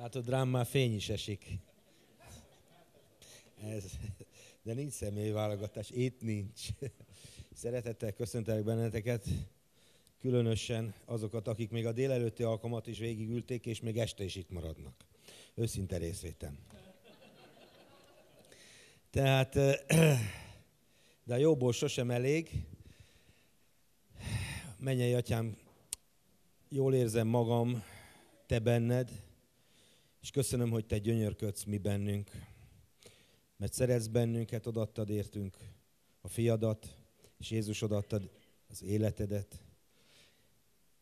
Látod, rám már fény is esik. Ez, de nincs személyválogatás, itt nincs. Szeretettel köszöntelek benneteket, különösen azokat, akik még a délelőtti alkalmat is végigülték, és még este is itt maradnak. Őszinte részvétem. Tehát, de a jóból sosem elég. Menjen, atyám, jól érzem magam, te benned, és köszönöm, hogy te gyönyörködsz mi bennünk, mert szeretsz bennünket, odattad értünk a fiadat, és Jézus odattad az életedet,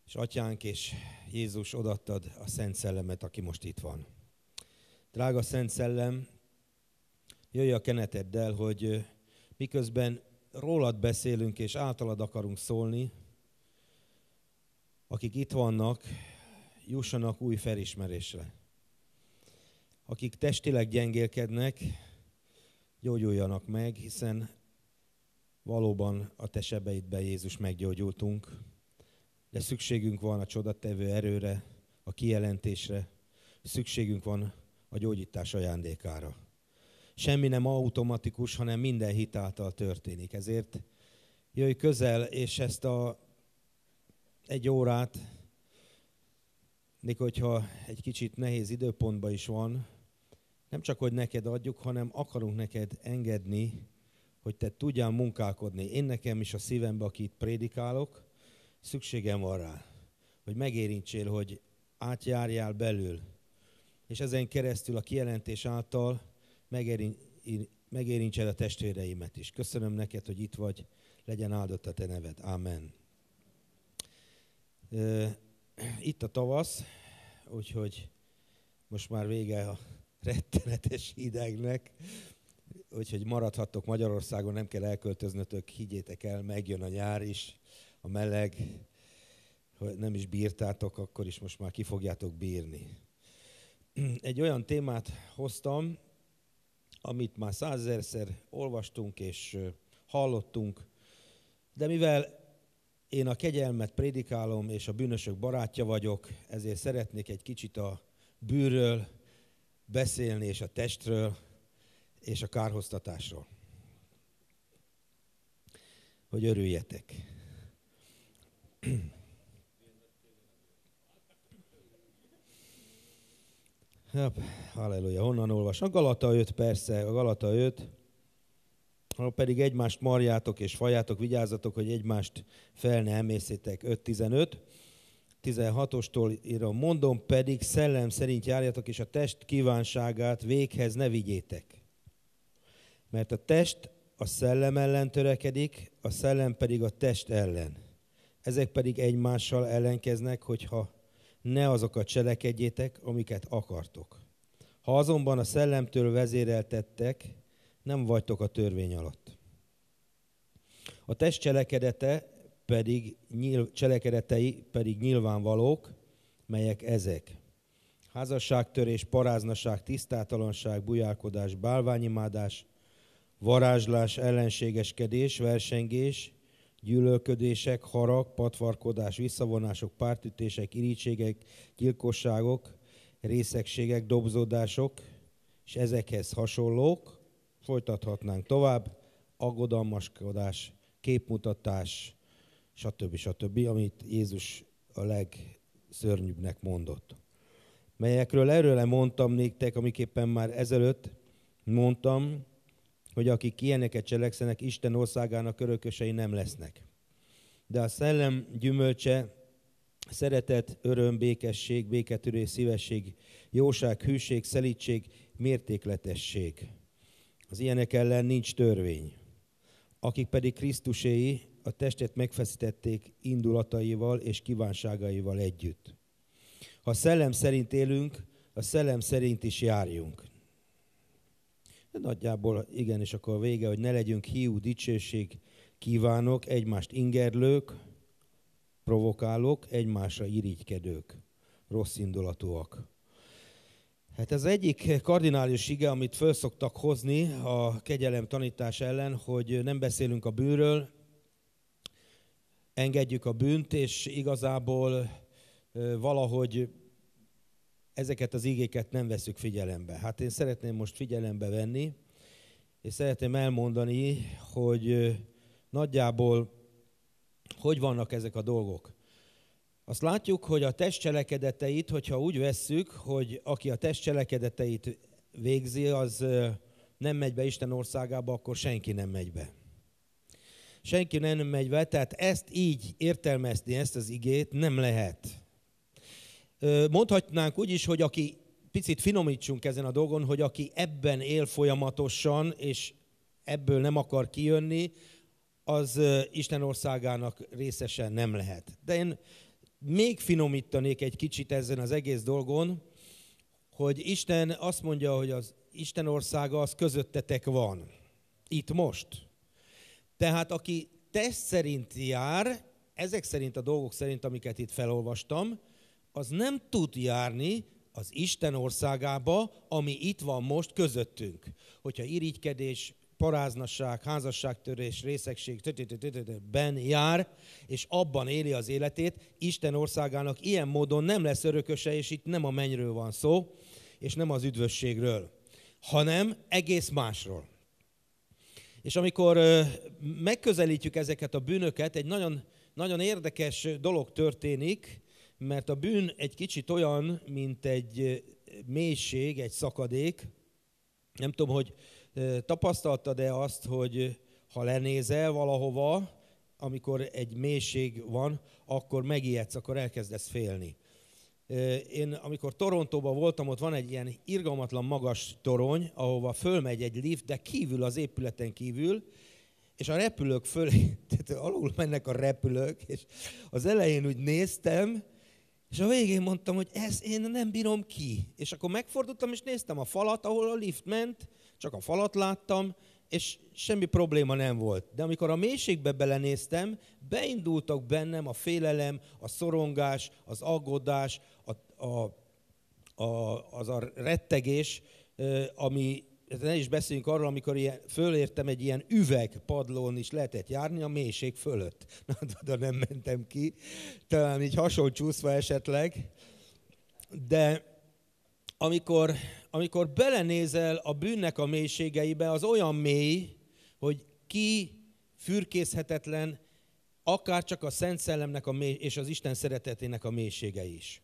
és atyánk és Jézus odattad a Szent Szellemet, aki most itt van. Drága Szent Szellem, jöjj a keneteddel, hogy miközben rólad beszélünk és általad akarunk szólni, akik itt vannak, jussanak új felismerésre akik testileg gyengélkednek, gyógyuljanak meg, hiszen valóban a te sebeidben Jézus meggyógyultunk, de szükségünk van a csodatevő erőre, a kijelentésre, szükségünk van a gyógyítás ajándékára. Semmi nem automatikus, hanem minden által történik. Ezért jöjj közel, és ezt a egy órát, még hogyha egy kicsit nehéz időpontban is van, nem csak, hogy neked adjuk, hanem akarunk neked engedni, hogy te tudjál munkálkodni. Én nekem is a szívembe, akit prédikálok, szükségem van rá, hogy megérintsél, hogy átjárjál belül. És ezen keresztül a kijelentés által megérintsed a testvéreimet is. Köszönöm neked, hogy itt vagy, legyen áldott a te neved. Amen. Itt a tavasz, úgyhogy most már vége a rettenetes hidegnek, úgyhogy maradhattok Magyarországon, nem kell elköltöznötök, higgyétek el, megjön a nyár is, a meleg, ha nem is bírtátok, akkor is most már ki fogjátok bírni. Egy olyan témát hoztam, amit már százezerszer olvastunk és hallottunk, de mivel én a kegyelmet prédikálom, és a bűnösök barátja vagyok, ezért szeretnék egy kicsit a bűről, beszélni, és a testről, és a kárhoztatásról. Hogy örüljetek. Hopp, halleluja, honnan olvas? A Galata 5 persze, a Galata 5. Ha pedig egymást marjátok és fajátok, vigyázzatok, hogy egymást fel ne emészétek. 5.15. 16-ostól írom, mondom pedig, szellem szerint járjatok, és a test kívánságát véghez ne vigyétek. Mert a test a szellem ellen törekedik, a szellem pedig a test ellen. Ezek pedig egymással ellenkeznek, hogyha ne azokat cselekedjétek, amiket akartok. Ha azonban a szellemtől vezéreltettek, nem vagytok a törvény alatt. A test cselekedete pedig nyilv, cselekedetei pedig nyilvánvalók, melyek ezek. Házasságtörés, paráznaság, tisztátalanság, bujálkodás, bálványimádás, varázslás, ellenségeskedés, versengés, gyűlölködések, harag, patvarkodás, visszavonások, pártütések, irítségek, gyilkosságok, részegségek, dobzódások, és ezekhez hasonlók, folytathatnánk tovább, aggodalmaskodás, képmutatás, stb. stb., amit Jézus a legszörnyűbbnek mondott. Melyekről erről mondtam néktek, amiképpen már ezelőtt mondtam, hogy akik ilyeneket cselekszenek, Isten országának örökösei nem lesznek. De a szellem gyümölcse szeretet, öröm, békesség, béketűrés, szívesség, jóság, hűség, szelítség, mértékletesség. Az ilyenek ellen nincs törvény. Akik pedig Krisztuséi, a testet megfeszítették indulataival és kívánságaival együtt. Ha szellem szerint élünk, a szellem szerint is járjunk. Nagyjából igen, és akkor a vége, hogy ne legyünk hiú dicsőség kívánok, egymást ingerlők, provokálók, egymásra irigykedők, rossz indulatúak. Hát ez egyik kardinális ige, amit föl szoktak hozni a kegyelem tanítás ellen, hogy nem beszélünk a bűről engedjük a bűnt, és igazából valahogy ezeket az ígéket nem veszük figyelembe. Hát én szeretném most figyelembe venni, és szeretném elmondani, hogy nagyjából hogy vannak ezek a dolgok. Azt látjuk, hogy a test cselekedeteit, hogyha úgy vesszük, hogy aki a test cselekedeteit végzi, az nem megy be Isten országába, akkor senki nem megy be senki nem megy vele, tehát ezt így értelmezni, ezt az igét nem lehet. Mondhatnánk úgy is, hogy aki picit finomítsunk ezen a dolgon, hogy aki ebben él folyamatosan, és ebből nem akar kijönni, az Isten országának részesen nem lehet. De én még finomítanék egy kicsit ezen az egész dolgon, hogy Isten azt mondja, hogy az Isten országa az közöttetek van. Itt most. Tehát aki test szerint jár, ezek szerint a dolgok szerint, amiket itt felolvastam, az nem tud járni az Isten országába, ami itt van most közöttünk. Hogyha irigykedés, paráznasság, házasságtörés, részegség ben jár, és abban éli az életét, Isten országának ilyen módon nem lesz örököse, és itt nem a mennyről van szó, és nem az üdvösségről, hanem egész másról. És amikor megközelítjük ezeket a bűnöket, egy nagyon, nagyon érdekes dolog történik, mert a bűn egy kicsit olyan, mint egy mélység, egy szakadék. Nem tudom, hogy tapasztaltad-e azt, hogy ha lenézel valahova, amikor egy mélység van, akkor megijedsz, akkor elkezdesz félni. Én amikor Torontóban voltam, ott van egy ilyen irgalmatlan magas torony, ahova fölmegy egy lift, de kívül az épületen kívül, és a repülők föl, tehát alul mennek a repülők, és az elején úgy néztem, és a végén mondtam, hogy ez én nem bírom ki. És akkor megfordultam, és néztem a falat, ahol a lift ment, csak a falat láttam, és semmi probléma nem volt. De amikor a mélységbe belenéztem, beindultak bennem a félelem, a szorongás, az aggodás, a, a, az a rettegés, ami, ne is beszéljünk arról, amikor ilyen, fölértem egy ilyen üvegpadlón is lehetett járni a mélység fölött. Na, oda nem mentem ki, talán így hasonló csúszva esetleg. De amikor, amikor belenézel a bűnnek a mélységeibe, az olyan mély, hogy ki fürkészhetetlen, akár csak a Szent Szellemnek a mély, és az Isten szeretetének a mélysége is.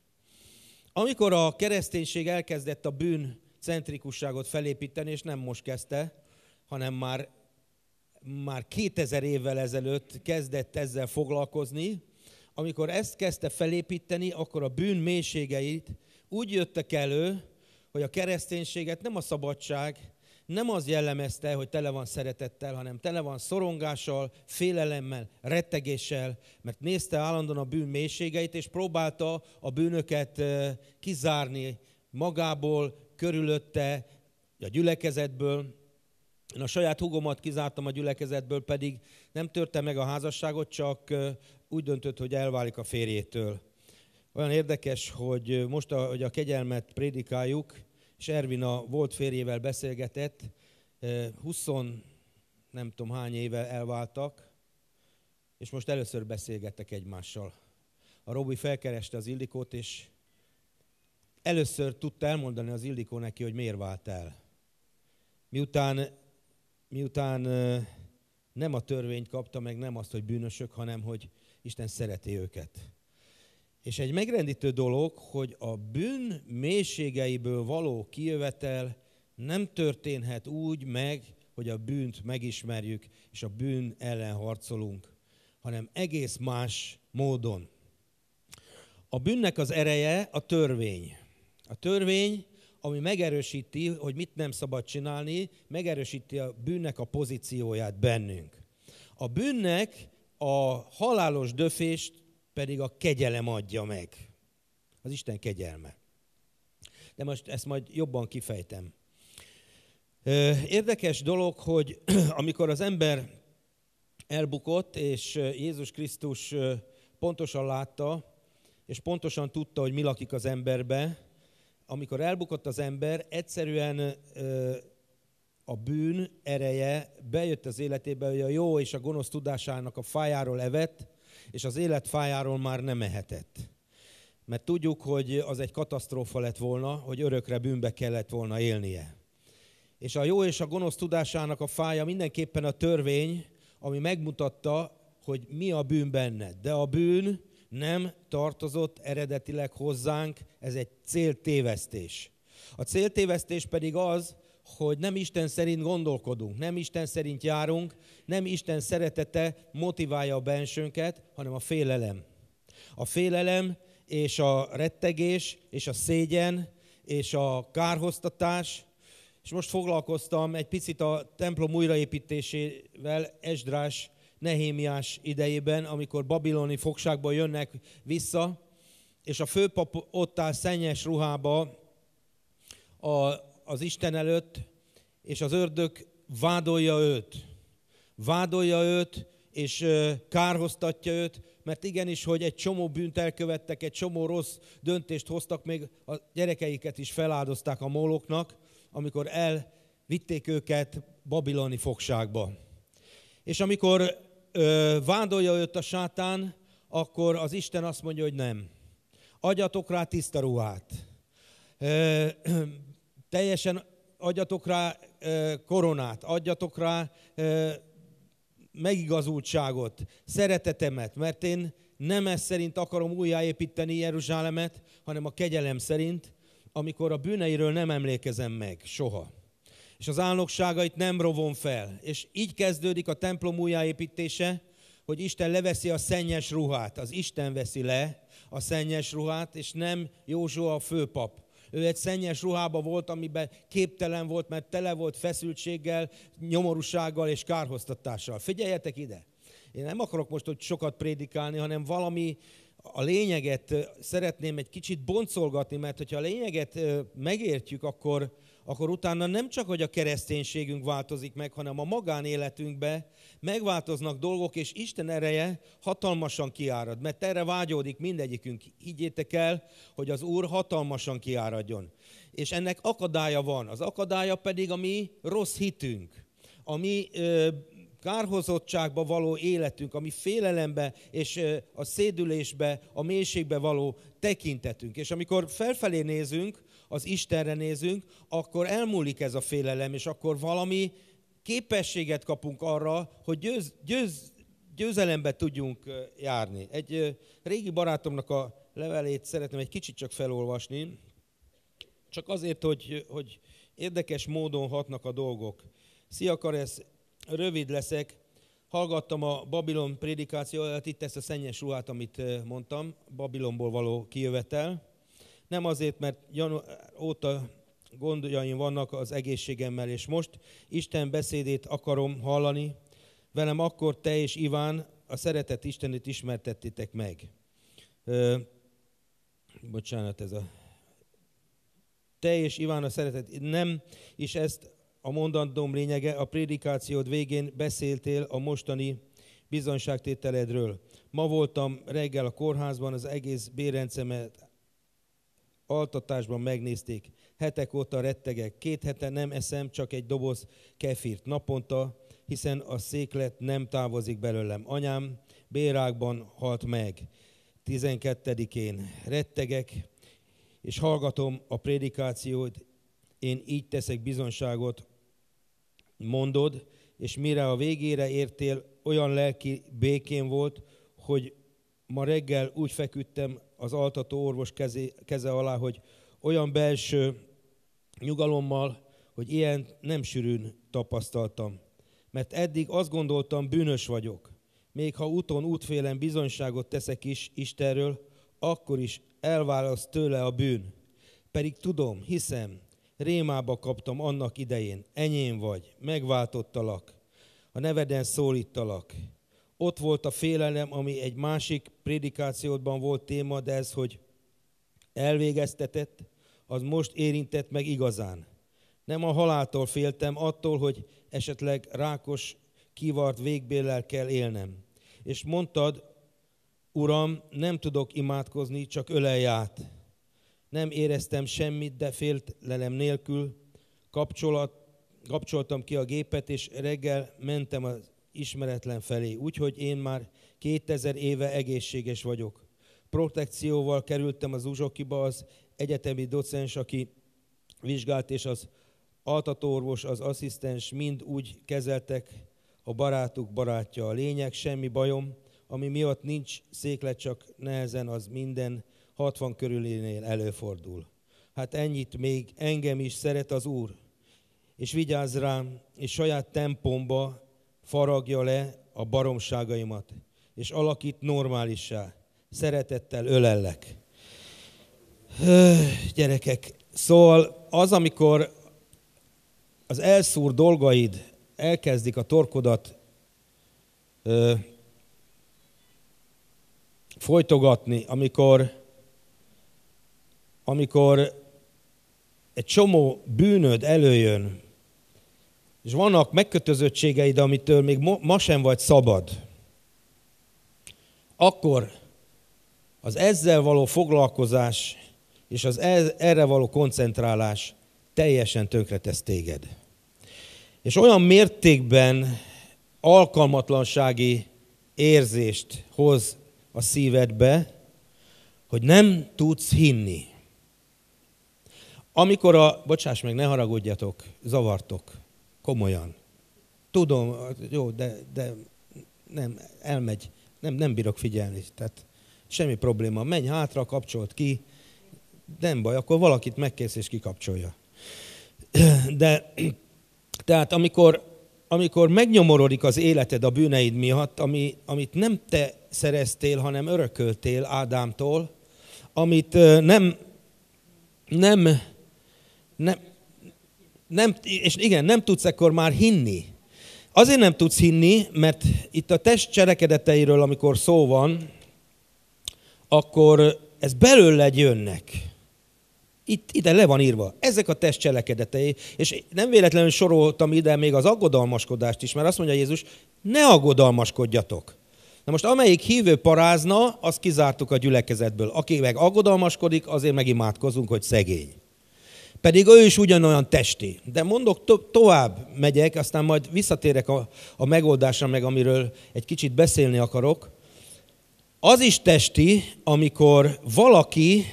Amikor a kereszténység elkezdett a bűn centrikusságot felépíteni, és nem most kezdte, hanem már, már 2000 évvel ezelőtt kezdett ezzel foglalkozni, amikor ezt kezdte felépíteni, akkor a bűn mélységeit úgy jöttek elő, hogy a kereszténységet nem a szabadság, nem az jellemezte, hogy tele van szeretettel, hanem tele van szorongással, félelemmel, rettegéssel, mert nézte állandóan a bűn mélységeit, és próbálta a bűnöket kizárni magából, körülötte, a gyülekezetből. Én a saját hugomat kizártam a gyülekezetből, pedig nem törte meg a házasságot, csak úgy döntött, hogy elválik a férjétől. Olyan érdekes, hogy most, hogy a kegyelmet prédikáljuk, és Ervin a volt férjével beszélgetett, 20 nem tudom hány éve elváltak, és most először beszélgettek egymással. A Robi felkereste az Ildikót, és először tudta elmondani az Illikó neki, hogy miért vált el. Miután, miután nem a törvényt kapta, meg nem azt, hogy bűnösök, hanem hogy Isten szereti őket. És egy megrendítő dolog, hogy a bűn mélységeiből való kijövetel nem történhet úgy meg, hogy a bűnt megismerjük, és a bűn ellen harcolunk, hanem egész más módon. A bűnnek az ereje a törvény. A törvény, ami megerősíti, hogy mit nem szabad csinálni, megerősíti a bűnnek a pozícióját bennünk. A bűnnek a halálos döfést pedig a kegyelem adja meg. Az Isten kegyelme. De most ezt majd jobban kifejtem. Érdekes dolog, hogy amikor az ember elbukott, és Jézus Krisztus pontosan látta, és pontosan tudta, hogy mi lakik az emberbe, amikor elbukott az ember, egyszerűen a bűn ereje bejött az életébe, hogy a jó és a gonosz tudásának a fájáról evett, és az élet fájáról már nem mehetett, Mert tudjuk, hogy az egy katasztrófa lett volna, hogy örökre bűnbe kellett volna élnie. És a jó és a gonosz tudásának a fája mindenképpen a törvény, ami megmutatta, hogy mi a bűn benned. De a bűn nem tartozott eredetileg hozzánk, ez egy céltévesztés. A céltévesztés pedig az, hogy nem Isten szerint gondolkodunk, nem Isten szerint járunk, nem Isten szeretete motiválja a bensőnket, hanem a félelem. A félelem és a rettegés és a szégyen és a kárhoztatás. És most foglalkoztam egy picit a templom újraépítésével Esdrás Nehémiás idejében, amikor babiloni fogságba jönnek vissza, és a főpap ott áll szennyes ruhába a, az Isten előtt, és az ördög vádolja őt. Vádolja őt, és kárhoztatja őt, mert igenis, hogy egy csomó bűnt elkövettek, egy csomó rossz döntést hoztak, még a gyerekeiket is feláldozták a móloknak, amikor elvitték őket babiloni fogságba. És amikor ö, vádolja őt a sátán, akkor az Isten azt mondja, hogy nem. Adjatok rá tiszta ruhát. Ö, Teljesen adjatok rá koronát, adjatok rá megigazultságot, szeretetemet, mert én nem ez szerint akarom újjáépíteni Jeruzsálemet, hanem a kegyelem szerint, amikor a bűneiről nem emlékezem meg, soha. És az álnokságait nem rovom fel. És így kezdődik a templom újjáépítése, hogy Isten leveszi a szennyes ruhát. Az Isten veszi le a szennyes ruhát, és nem Józsua a főpap ő egy szennyes ruhába volt, amiben képtelen volt, mert tele volt feszültséggel, nyomorúsággal és kárhoztatással. Figyeljetek ide! Én nem akarok most hogy sokat prédikálni, hanem valami, a lényeget szeretném egy kicsit boncolgatni, mert hogyha a lényeget megértjük, akkor akkor utána nem csak, hogy a kereszténységünk változik meg, hanem a magánéletünkbe megváltoznak dolgok, és Isten ereje hatalmasan kiárad, mert erre vágyódik mindegyikünk. Higgyétek el, hogy az Úr hatalmasan kiáradjon. És ennek akadálya van, az akadálya pedig a mi rossz hitünk, a mi ö, kárhozottságba való életünk, ami félelembe és a szédülésbe, a mélységbe való tekintetünk. És amikor felfelé nézünk, az Istenre nézünk, akkor elmúlik ez a félelem, és akkor valami képességet kapunk arra, hogy győz, győz, győzelembe tudjunk járni. Egy régi barátomnak a levelét szeretném egy kicsit csak felolvasni, csak azért, hogy, hogy érdekes módon hatnak a dolgok. Szia Karesz, rövid leszek. Hallgattam a Babilon prédikációját, itt ezt a szennyes ruhát, amit mondtam, Babilonból való kijövetel. Nem azért, mert január óta gondjaim vannak az egészségemmel, és most Isten beszédét akarom hallani. Velem akkor te és Iván a szeretet Istenét ismertettétek meg. Ö, bocsánat, ez a... Te és Iván a szeretet, nem, és ezt a mondandóm lényege, a prédikációd végén beszéltél a mostani bizonságtételedről. Ma voltam reggel a kórházban, az egész bérrendszemet altatásban megnézték. Hetek óta rettegek, két hete nem eszem csak egy doboz kefirt naponta, hiszen a széklet nem távozik belőlem. Anyám bérákban halt meg. 12-én rettegek, és hallgatom a prédikációt, én így teszek bizonságot, mondod, és mire a végére értél, olyan lelki békén volt, hogy ma reggel úgy feküdtem, az altató orvos keze, keze alá, hogy olyan belső nyugalommal, hogy ilyen nem sűrűn tapasztaltam. Mert eddig azt gondoltam, bűnös vagyok. Még ha úton, útfélen bizonyságot teszek is Istenről, akkor is elválaszt tőle a bűn. Pedig tudom, hiszem, rémába kaptam annak idején, enyém vagy, megváltottalak, a neveden szólítalak, ott volt a félelem, ami egy másik prédikációban volt téma, de ez, hogy elvégeztetett, az most érintett meg igazán. Nem a haláltól féltem, attól, hogy esetleg rákos, kivart végbéllel kell élnem. És mondtad, Uram, nem tudok imádkozni, csak ölelj át. Nem éreztem semmit, de féltelem nélkül kapcsolat, kapcsoltam ki a gépet, és reggel mentem az ismeretlen felé, úgyhogy én már 2000 éve egészséges vagyok. Protekcióval kerültem az Uzsokiba, az egyetemi docens, aki vizsgált, és az altatóorvos, az asszisztens mind úgy kezeltek, a barátuk barátja a lényeg, semmi bajom, ami miatt nincs széklet, csak nehezen az minden 60 körülénél előfordul. Hát ennyit még, engem is szeret az Úr, és vigyáz rám, és saját tempomba faragja le a baromságaimat, és alakít normálissá. Szeretettel ölellek. Öh, gyerekek, szóval az, amikor az elszúr dolgaid elkezdik a torkodat öh, folytogatni, amikor, amikor egy csomó bűnöd előjön, és vannak megkötözöttségeid, amitől még ma sem vagy szabad, akkor az ezzel való foglalkozás és az e-, erre való koncentrálás teljesen tönkretesz téged. És olyan mértékben alkalmatlansági érzést hoz a szívedbe, hogy nem tudsz hinni. Amikor a, bocsáss meg, ne haragudjatok, zavartok komolyan. Tudom, jó, de, de nem, elmegy, nem, nem bírok figyelni. Tehát semmi probléma. Menj hátra, kapcsolt ki, nem baj, akkor valakit megkész és kikapcsolja. De tehát amikor, amikor megnyomorodik az életed a bűneid miatt, ami, amit nem te szereztél, hanem örököltél Ádámtól, amit nem, nem, nem, nem, és igen, nem tudsz ekkor már hinni. Azért nem tudsz hinni, mert itt a test cselekedeteiről, amikor szó van, akkor ez belőled jönnek. Itt, ide le van írva. Ezek a test cselekedetei, és nem véletlenül soroltam ide még az aggodalmaskodást is, mert azt mondja Jézus, ne aggodalmaskodjatok. Na most amelyik hívő parázna, azt kizártuk a gyülekezetből. Aki meg aggodalmaskodik, azért megimádkozunk, hogy szegény. Pedig ő is ugyanolyan testi. De mondok, to- tovább megyek, aztán majd visszatérek a, a megoldásra, meg amiről egy kicsit beszélni akarok. Az is testi, amikor valaki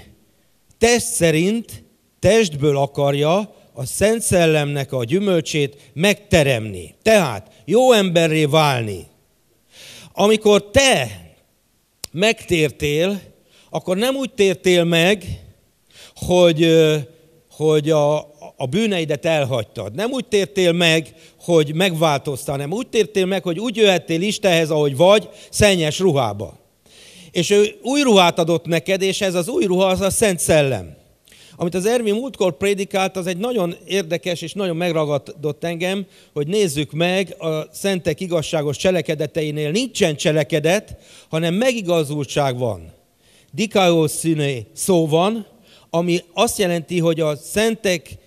test szerint testből akarja a Szent Szellemnek a gyümölcsét megteremni. Tehát jó emberré válni. Amikor te megtértél, akkor nem úgy tértél meg, hogy hogy a, a bűneidet elhagytad. Nem úgy tértél meg, hogy megváltoztál, nem úgy tértél meg, hogy úgy jöhettél Istenhez, ahogy vagy, szennyes ruhába. És ő új ruhát adott neked, és ez az új ruha az a Szent Szellem. Amit az Ermi múltkor prédikált, az egy nagyon érdekes és nagyon megragadott engem, hogy nézzük meg, a szentek igazságos cselekedeteinél nincsen cselekedet, hanem megigazultság van. Dikaiószínű szó van, ami azt jelenti, hogy a szentek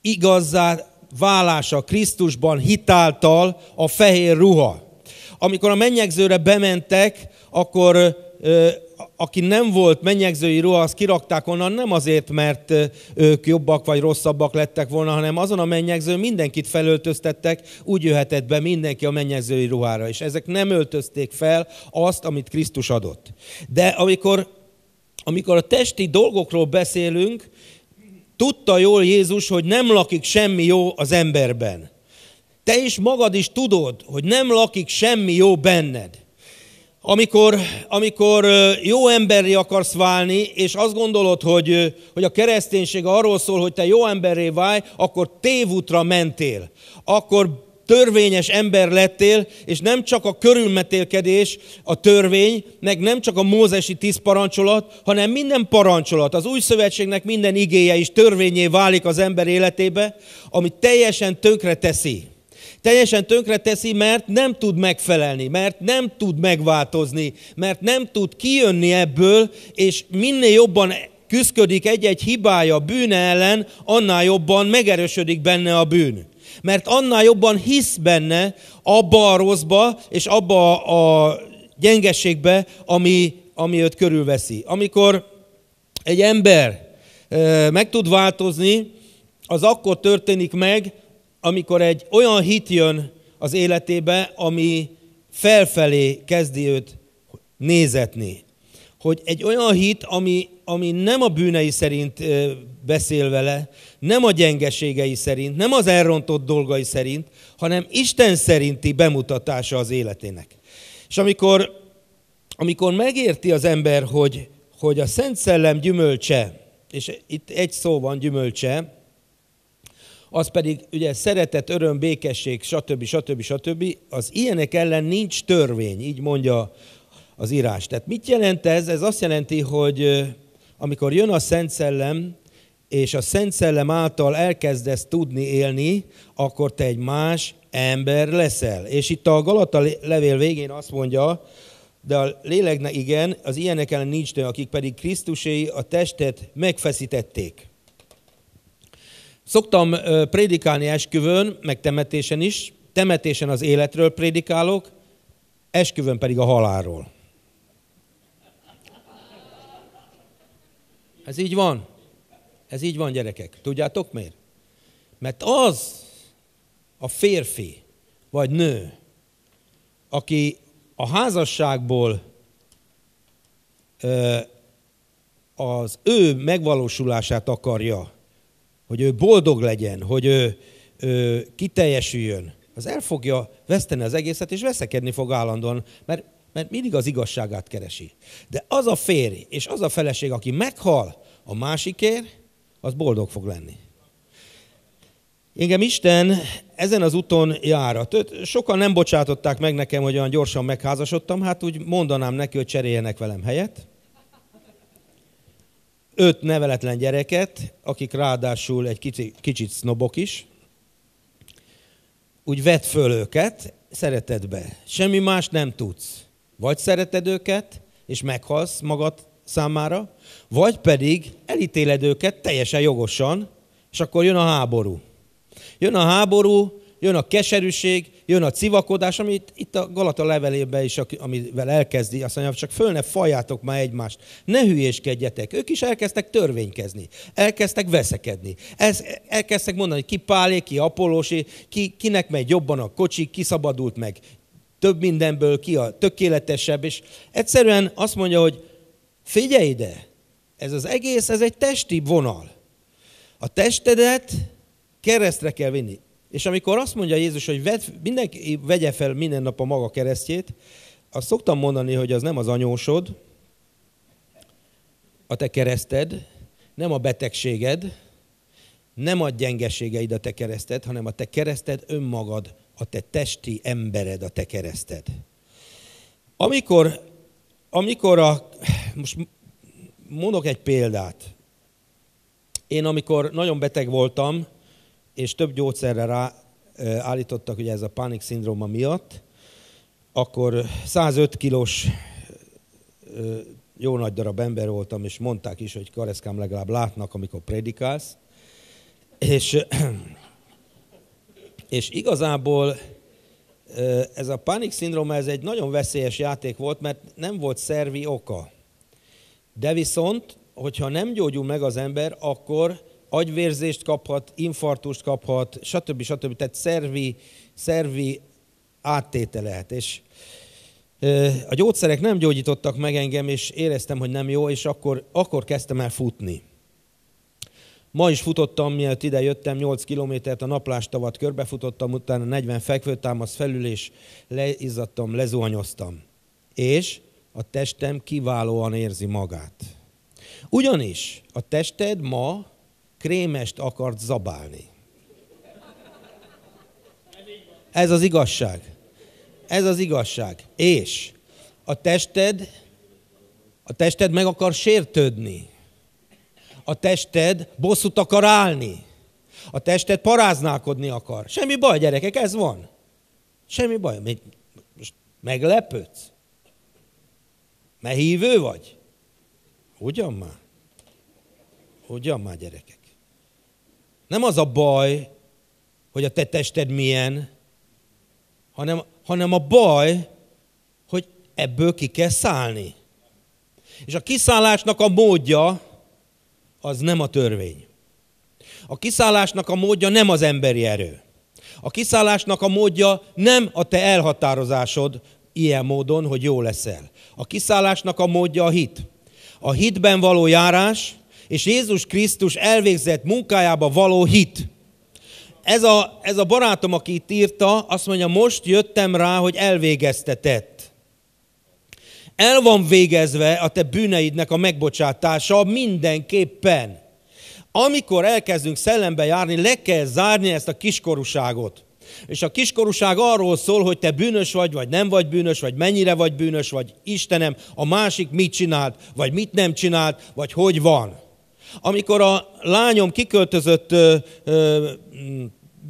igazá válása Krisztusban hitáltal a fehér ruha. Amikor a mennyegzőre bementek, akkor aki nem volt mennyegzői ruha, azt kirakták onnan nem azért, mert ők jobbak vagy rosszabbak lettek volna, hanem azon a mennyegző mindenkit felöltöztettek, úgy jöhetett be mindenki a mennyegzői ruhára, és ezek nem öltözték fel azt, amit Krisztus adott. De amikor amikor a testi dolgokról beszélünk, tudta jól Jézus, hogy nem lakik semmi jó az emberben. Te is magad is tudod, hogy nem lakik semmi jó benned. Amikor, amikor jó emberi akarsz válni, és azt gondolod, hogy, hogy a kereszténység arról szól, hogy te jó emberré válj, akkor tévútra mentél. Akkor törvényes ember lettél, és nem csak a körülmetélkedés, a törvény, meg nem csak a mózesi tíz parancsolat, hanem minden parancsolat, az új szövetségnek minden igéje is törvényé válik az ember életébe, ami teljesen tönkre teszi. Teljesen tönkre teszi, mert nem tud megfelelni, mert nem tud megváltozni, mert nem tud kijönni ebből, és minél jobban küzdködik egy-egy hibája bűne ellen, annál jobban megerősödik benne a bűn mert annál jobban hisz benne abba a rosszba és abba a gyengeségbe, ami, ami őt körülveszi. Amikor egy ember meg tud változni, az akkor történik meg, amikor egy olyan hit jön az életébe, ami felfelé kezdi őt nézetni. Hogy egy olyan hit, ami, ami nem a bűnei szerint beszél vele, nem a gyengeségei szerint, nem az elrontott dolgai szerint, hanem Isten szerinti bemutatása az életének. És amikor, amikor megérti az ember, hogy, hogy a Szent Szellem gyümölcse, és itt egy szó van gyümölcse, az pedig ugye szeretet, öröm, békesség, stb. stb. stb. Az ilyenek ellen nincs törvény, így mondja az írás. Tehát mit jelent ez? Ez azt jelenti, hogy amikor jön a Szent Szellem, és a Szent Szellem által elkezdesz tudni élni, akkor te egy más ember leszel. És itt a Galata levél végén azt mondja, de a léleknek igen, az ilyenek ellen nincs tő, akik pedig Krisztuséi a testet megfeszítették. Szoktam prédikálni esküvőn, meg temetésen is. Temetésen az életről prédikálok, esküvőn pedig a halálról. Ez így van? Ez így van, gyerekek. Tudjátok miért? Mert az a férfi vagy nő, aki a házasságból az ő megvalósulását akarja, hogy ő boldog legyen, hogy ő, ő kiteljesüljön, az el fogja veszteni az egészet, és veszekedni fog állandóan, mert, mert mindig az igazságát keresi. De az a férj és az a feleség, aki meghal a másikért, az boldog fog lenni. Engem Isten ezen az úton járat. Sokan nem bocsátották meg nekem, hogy olyan gyorsan megházasodtam, hát úgy mondanám neki, hogy cseréljenek velem helyet. Öt neveletlen gyereket, akik ráadásul egy kicsi, kicsit sznobok is, úgy vedd föl őket szeretetbe. Semmi más nem tudsz. Vagy szereted őket, és meghalsz magad számára, vagy pedig elítéled őket teljesen jogosan, és akkor jön a háború. Jön a háború, jön a keserűség, jön a civakodás, amit itt a Galata levelében is, amivel elkezdi, azt mondja, csak föl ne fajátok már egymást, ne hülyéskedjetek. Ők is elkezdtek törvénykezni, elkezdtek veszekedni, elkezdtek mondani, ki Pálé, ki Apolósi, ki, kinek megy jobban a kocsi, ki szabadult meg több mindenből, ki a tökéletesebb, és egyszerűen azt mondja, hogy Figyelj ide! Ez az egész, ez egy testi vonal. A testedet keresztre kell vinni. És amikor azt mondja Jézus, hogy vedd, mindenki vegye fel minden nap a maga keresztjét, azt szoktam mondani, hogy az nem az anyósod, a te kereszted, nem a betegséged, nem a gyengeségeid a te kereszted, hanem a te kereszted önmagad, a te testi embered a te kereszted. Amikor amikor a, most mondok egy példát. Én amikor nagyon beteg voltam, és több gyógyszerre rá állítottak, ugye ez a pánik szindróma miatt, akkor 105 kilós jó nagy darab ember voltam, és mondták is, hogy kareszkám legalább látnak, amikor prédikálsz. És, és igazából ez a panik szindróma, ez egy nagyon veszélyes játék volt, mert nem volt szervi oka. De viszont, hogyha nem gyógyul meg az ember, akkor agyvérzést kaphat, infartust kaphat, stb. stb. Tehát szervi, szervi áttéte lehet. És a gyógyszerek nem gyógyítottak meg engem, és éreztem, hogy nem jó, és akkor, akkor kezdtem el futni. Ma is futottam, mielőtt ide jöttem, 8 kilométert a naplástavat körbefutottam, utána 40 fekvőtámasz és leizzadtam, lezuhanyoztam. És a testem kiválóan érzi magát. Ugyanis a tested ma krémest akart zabálni. Ez az igazság. Ez az igazság. És a tested, a tested meg akar sértődni a tested bosszút akar állni. A tested paráználkodni akar. Semmi baj, gyerekek, ez van. Semmi baj. Most meglepődsz? Mert hívő vagy? Ugyan már? Ugyan már, gyerekek? Nem az a baj, hogy a te tested milyen, hanem, hanem a baj, hogy ebből ki kell szállni. És a kiszállásnak a módja az nem a törvény. A kiszállásnak a módja nem az emberi erő. A kiszállásnak a módja nem a te elhatározásod ilyen módon, hogy jó leszel. A kiszállásnak a módja a hit. A hitben való járás, és Jézus Krisztus elvégzett munkájába való hit. Ez a, ez a barátom, aki itt írta, azt mondja, most jöttem rá, hogy elvégeztetett el van végezve a te bűneidnek a megbocsátása mindenképpen. Amikor elkezdünk szellembe járni, le kell zárni ezt a kiskorúságot. És a kiskorúság arról szól, hogy te bűnös vagy, vagy nem vagy bűnös, vagy mennyire vagy bűnös, vagy Istenem, a másik mit csinált, vagy mit nem csinált, vagy hogy van. Amikor a lányom kiköltözött ö, ö,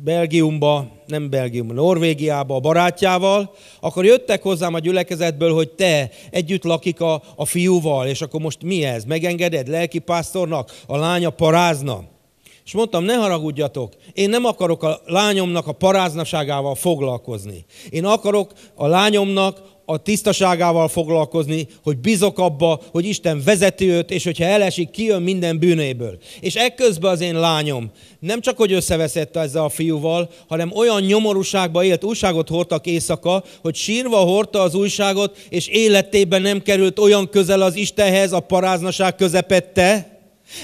Belgiumba, nem Belgium, Norvégiába a barátjával, akkor jöttek hozzám a gyülekezetből, hogy te együtt lakik a, a fiúval, és akkor most mi ez? Megengeded lelkipásztornak? A lánya parázna? És mondtam, ne haragudjatok, én nem akarok a lányomnak a paráznaságával foglalkozni. Én akarok a lányomnak a tisztaságával foglalkozni, hogy bizok abba, hogy Isten vezeti őt, és hogyha elesik, kijön minden bűnéből. És ekközben az én lányom nem csak, hogy összeveszett ezzel a fiúval, hanem olyan nyomorúságba élt, újságot hordtak éjszaka, hogy sírva hordta az újságot, és életében nem került olyan közel az Istenhez a paráznaság közepette,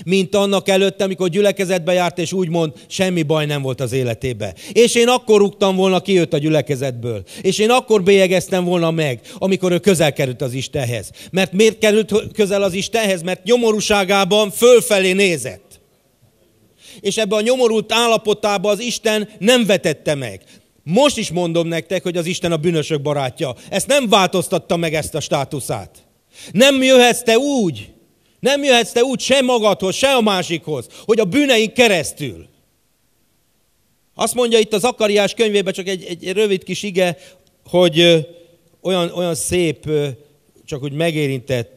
mint annak előtte, amikor gyülekezetbe járt, és úgymond semmi baj nem volt az életébe. És én akkor rúgtam volna ki őt a gyülekezetből. És én akkor bélyegeztem volna meg, amikor ő közel került az Istenhez. Mert miért került közel az Istenhez? Mert nyomorúságában fölfelé nézett. És ebbe a nyomorult állapotába az Isten nem vetette meg. Most is mondom nektek, hogy az Isten a bűnösök barátja. Ezt nem változtatta meg ezt a státuszát. Nem jöhetsz te úgy, nem jöhetsz te úgy sem magadhoz, se a másikhoz, hogy a bűneink keresztül. Azt mondja itt az Akariás könyvében csak egy, egy rövid kis ige, hogy olyan, olyan szép, csak úgy megérintett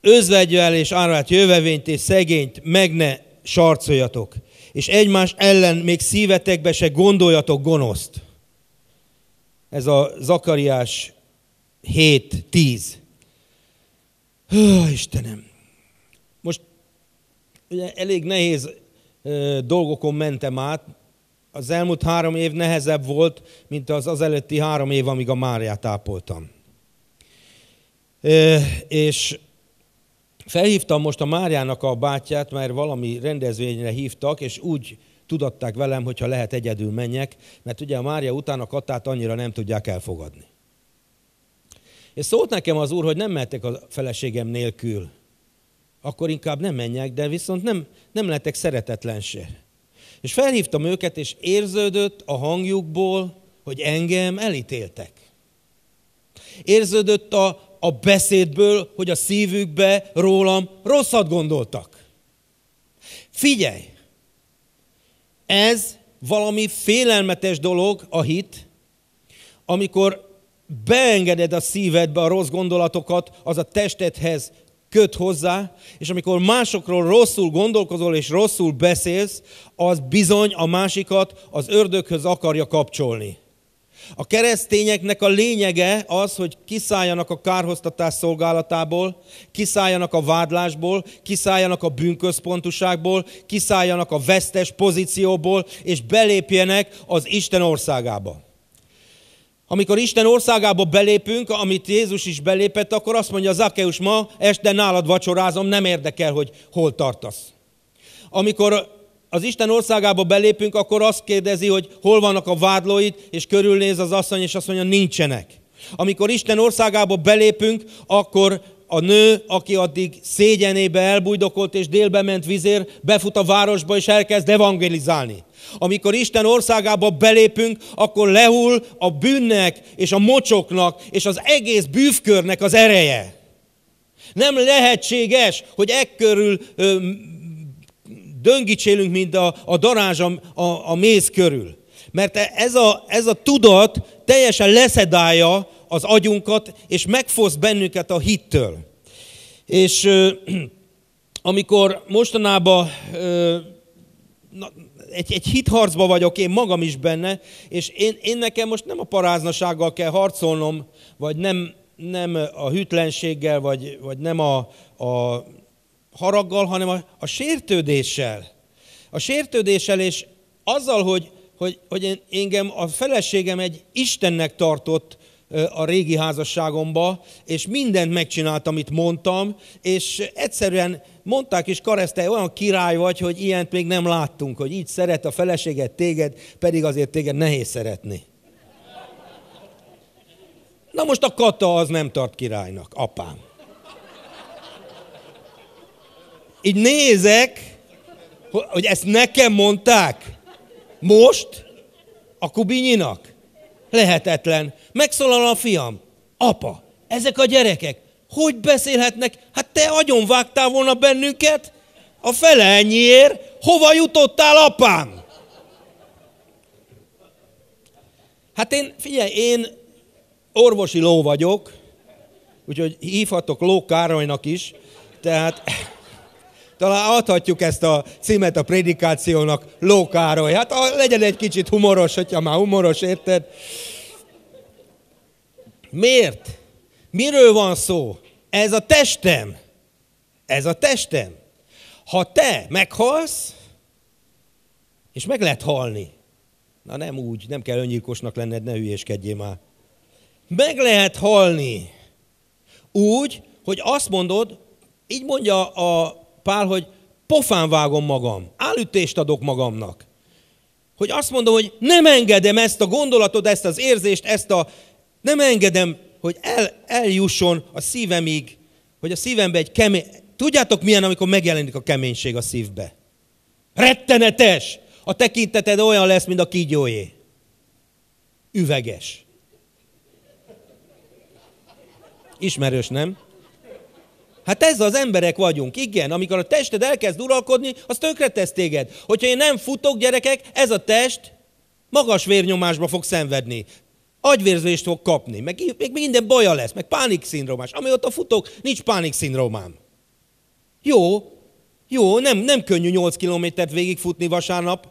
özvegyel és árvát jövevényt és szegényt meg ne sarcoljatok, és egymás ellen még szívetekbe se gondoljatok gonoszt. Ez a Zakariás 7-10. Hő, Istenem! Most ugye elég nehéz dolgokon mentem át. Az elmúlt három év nehezebb volt, mint az az előtti három év, amíg a Máriát ápoltam. és felhívtam most a Máriának a bátyját, mert valami rendezvényre hívtak, és úgy tudatták velem, hogyha lehet egyedül menjek, mert ugye a Mária után a katát annyira nem tudják elfogadni. És szólt nekem az úr, hogy nem mehetek a feleségem nélkül. Akkor inkább nem menjek, de viszont nem, nem lehetek szeretetlen se. És felhívtam őket, és érződött a hangjukból, hogy engem elítéltek. Érződött a, a beszédből, hogy a szívükbe rólam rosszat gondoltak. Figyelj! Ez valami félelmetes dolog a hit, amikor beengeded a szívedbe a rossz gondolatokat, az a testedhez köt hozzá, és amikor másokról rosszul gondolkozol és rosszul beszélsz, az bizony a másikat az ördöghöz akarja kapcsolni. A keresztényeknek a lényege az, hogy kiszálljanak a kárhoztatás szolgálatából, kiszálljanak a vádlásból, kiszálljanak a bűnközpontúságból, kiszálljanak a vesztes pozícióból, és belépjenek az Isten országába amikor Isten országába belépünk, amit Jézus is belépett, akkor azt mondja Zakeus ma, este nálad vacsorázom, nem érdekel, hogy hol tartasz. Amikor az Isten országába belépünk, akkor azt kérdezi, hogy hol vannak a vádlóid, és körülnéz az asszony, és azt mondja, nincsenek. Amikor Isten országába belépünk, akkor a nő, aki addig szégyenébe elbújdokolt és délbe ment vizér, befut a városba és elkezd evangelizálni. Amikor Isten országába belépünk, akkor lehull a bűnnek és a mocsoknak és az egész bűvkörnek az ereje. Nem lehetséges, hogy ekkörül ö, döngicsélünk, mint a, a darázs a, a, a méz körül. Mert ez a, ez a tudat teljesen leszedálja az agyunkat, és megfosz bennünket a hittől. És ö, amikor mostanában ö, na, egy, egy hitharcba vagyok én magam is benne, és én, én nekem most nem a paráznasággal kell harcolnom, vagy nem, nem a hűtlenséggel, vagy, vagy nem a, a haraggal, hanem a, a sértődéssel. A sértődéssel és azzal, hogy, hogy, hogy én, engem a feleségem egy Istennek tartott a régi házasságomba, és mindent megcsináltam, amit mondtam, és egyszerűen mondták is, Kareszte, olyan király vagy, hogy ilyent még nem láttunk, hogy így szeret a feleséget téged, pedig azért téged nehéz szeretni. Na most a kata az nem tart királynak, apám. Így nézek, hogy ezt nekem mondták. Most? A Kubinyinak? Lehetetlen. Megszólal a fiam. Apa, ezek a gyerekek, hogy beszélhetnek? Hát te agyon vágtál volna bennünket a fele ennyiért. Hova jutottál, apám? Hát én, figyelj, én orvosi ló vagyok, úgyhogy hívhatok Ló Károlynak is, tehát talán adhatjuk ezt a címet a prédikációnak, Lókároly. Hát a, legyen egy kicsit humoros, hogyha már humoros, érted? Miért? Miről van szó? Ez a testem. Ez a testem. Ha te meghalsz, és meg lehet halni. Na nem úgy, nem kell öngyilkosnak lenned, ne hülyéskedjél már. Meg lehet halni. Úgy, hogy azt mondod, így mondja a Pál, hogy pofán vágom magam, állütést adok magamnak. Hogy azt mondom, hogy nem engedem ezt a gondolatot, ezt az érzést, ezt a... Nem engedem, hogy el, eljusson a szívemig, hogy a szívembe egy kemény... Tudjátok milyen, amikor megjelenik a keménység a szívbe? Rettenetes! A tekinteted olyan lesz, mint a kígyóé. Üveges. Ismerős, nem? Hát ez az emberek vagyunk, igen. Amikor a tested elkezd uralkodni, az tönkretesz téged. Hogyha én nem futok, gyerekek, ez a test magas vérnyomásba fog szenvedni. Agyvérzést fog kapni, meg még minden baja lesz, meg ott Amióta futok, nincs szindrómám. Jó, jó, nem, nem könnyű 8 kilométert végigfutni vasárnap,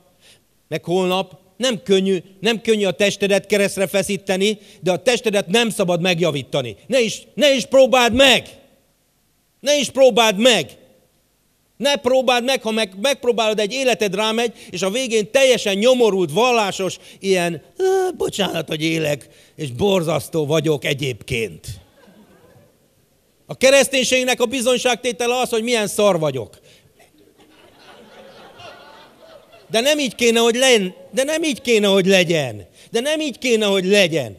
meg holnap, nem könnyű, nem könnyű a testedet keresztre feszíteni, de a testedet nem szabad megjavítani. Ne is, ne is próbáld meg! Ne is próbáld meg! Ne próbáld meg, ha meg, megpróbálod, egy életed rámegy, és a végén teljesen nyomorult, vallásos, ilyen, bocsánat, hogy élek, és borzasztó vagyok egyébként. A kereszténységnek a bizonyságtétele az, hogy milyen szar vagyok. De nem így kéne, hogy legyen. De nem így kéne, hogy legyen. De nem így kéne, hogy legyen.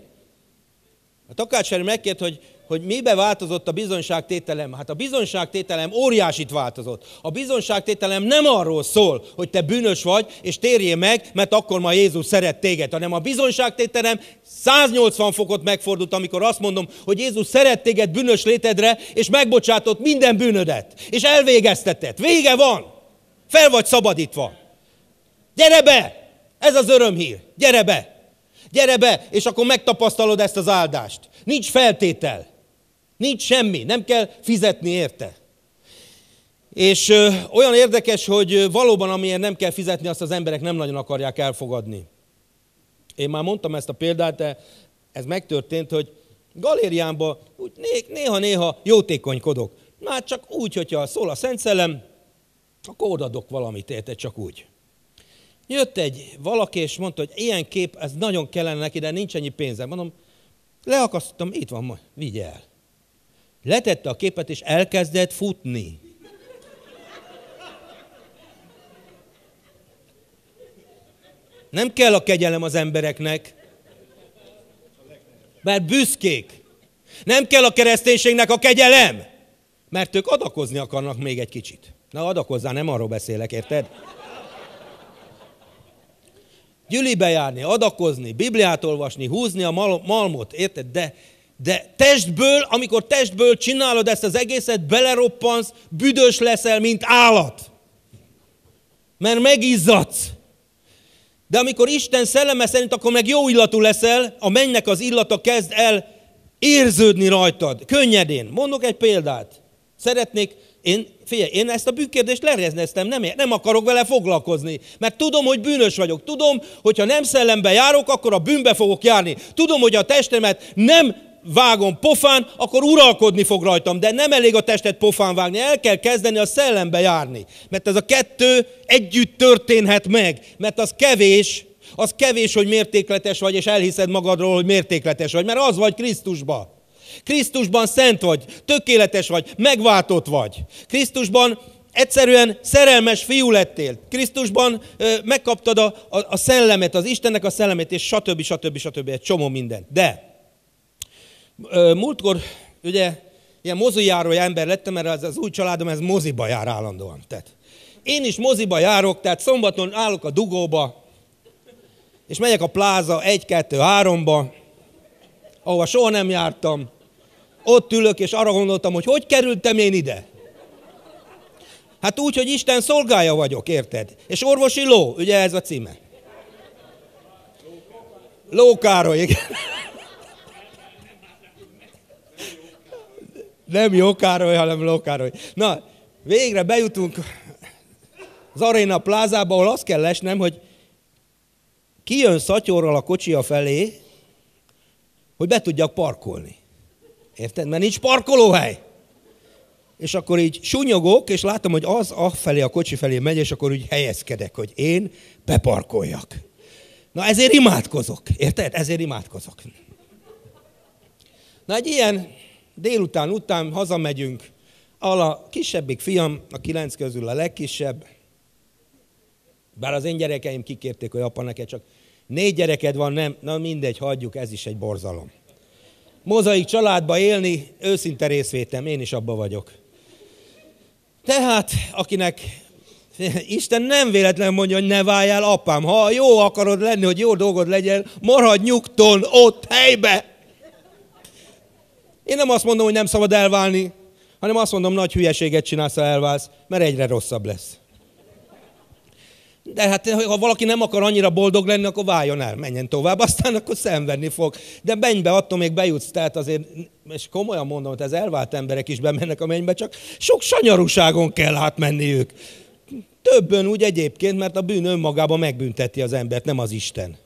A takács megkért, hogy hogy mibe változott a bizonyságtételem? Hát a bizonyságtételem óriásit változott. A bizonyságtételem nem arról szól, hogy te bűnös vagy, és térjél meg, mert akkor ma Jézus szeret téged, hanem a bizonyságtételem 180 fokot megfordult, amikor azt mondom, hogy Jézus szeret téged bűnös létedre, és megbocsátott minden bűnödet, és elvégeztetett. Vége van! Fel vagy szabadítva! Gyere be! Ez az örömhír. Gyere be! Gyere be, és akkor megtapasztalod ezt az áldást. Nincs feltétel. Nincs semmi, nem kell fizetni érte. És ö, olyan érdekes, hogy valóban amiért nem kell fizetni, azt az emberek nem nagyon akarják elfogadni. Én már mondtam ezt a példát, de ez megtörtént, hogy galériámban úgy néha-néha jótékonykodok. Már hát csak úgy, hogyha szól a Szent Szellem, akkor odadok valamit, érte csak úgy. Jött egy valaki, és mondta, hogy ilyen kép, ez nagyon kellene neki, de nincs ennyi pénzem. Mondom, leakasztottam, itt van, majd, vigy el letette a képet, és elkezdett futni. Nem kell a kegyelem az embereknek, mert büszkék. Nem kell a kereszténységnek a kegyelem, mert ők adakozni akarnak még egy kicsit. Na adakozzá, nem arról beszélek, érted? Gyülibe járni, adakozni, Bibliát olvasni, húzni a malmot, érted? De de testből, amikor testből csinálod ezt az egészet, beleroppansz, büdös leszel, mint állat. Mert megizzadsz. De amikor Isten szelleme szerint, akkor meg jó illatú leszel, a mennek az illata kezd el érződni rajtad, könnyedén. Mondok egy példát. Szeretnék, én, figyelj, én ezt a bűnkérdést lerezneztem, nem, nem akarok vele foglalkozni, mert tudom, hogy bűnös vagyok. Tudom, hogy ha nem szellembe járok, akkor a bűnbe fogok járni. Tudom, hogy a testemet nem vágom pofán, akkor uralkodni fog rajtam. De nem elég a testet pofán vágni, el kell kezdeni a szellembe járni. Mert ez a kettő együtt történhet meg. Mert az kevés, az kevés, hogy mértékletes vagy, és elhiszed magadról, hogy mértékletes vagy. Mert az vagy Krisztusban. Krisztusban szent vagy, tökéletes vagy, megváltott vagy. Krisztusban egyszerűen szerelmes fiú lettél. Krisztusban ö, megkaptad a, a, a szellemet, az Istennek a szellemet, és stb. stb. stb. stb. egy csomó mindent. De Múltkor ugye ilyen mozijáró ember lettem, mert az, az új családom ez moziba jár állandóan. Tehát én is moziba járok, tehát szombaton állok a dugóba, és megyek a pláza 1-2-3-ba, ahova soha nem jártam. Ott ülök, és arra gondoltam, hogy hogy kerültem én ide? Hát úgy, hogy Isten szolgája vagyok, érted? És orvosi ló, ugye ez a címe. Lókároly, igen. Nem jó Károly, hanem Lókároly. Na, végre bejutunk az Arena plázába, ahol azt kell lesnem, hogy kijön szatyorral a kocsia felé, hogy be tudjak parkolni. Érted? Mert nincs parkolóhely. És akkor így sunyogok, és látom, hogy az a felé, a kocsi felé megy, és akkor úgy helyezkedek, hogy én beparkoljak. Na ezért imádkozok, érted? Ezért imádkozok. Na egy ilyen délután után hazamegyünk, ahol a kisebbik fiam, a kilenc közül a legkisebb, bár az én gyerekeim kikérték, hogy apa neked csak négy gyereked van, nem, na mindegy, hagyjuk, ez is egy borzalom. Mozaik családba élni, őszinte részvétem, én is abba vagyok. Tehát, akinek Isten nem véletlen mondja, hogy ne váljál apám. Ha jó akarod lenni, hogy jó dolgod legyen, maradj nyugton ott helybe. Én nem azt mondom, hogy nem szabad elválni, hanem azt mondom, nagy hülyeséget csinálsz, ha elválsz, mert egyre rosszabb lesz. De hát, ha valaki nem akar annyira boldog lenni, akkor váljon el, menjen tovább, aztán akkor szenvedni fog. De mennybe, attól még bejutsz, tehát azért, és komolyan mondom, hogy ez elvált emberek is bemennek a mennybe, csak sok sanyarúságon kell átmenni ők. Többen úgy egyébként, mert a bűn önmagában megbünteti az embert, nem az Isten.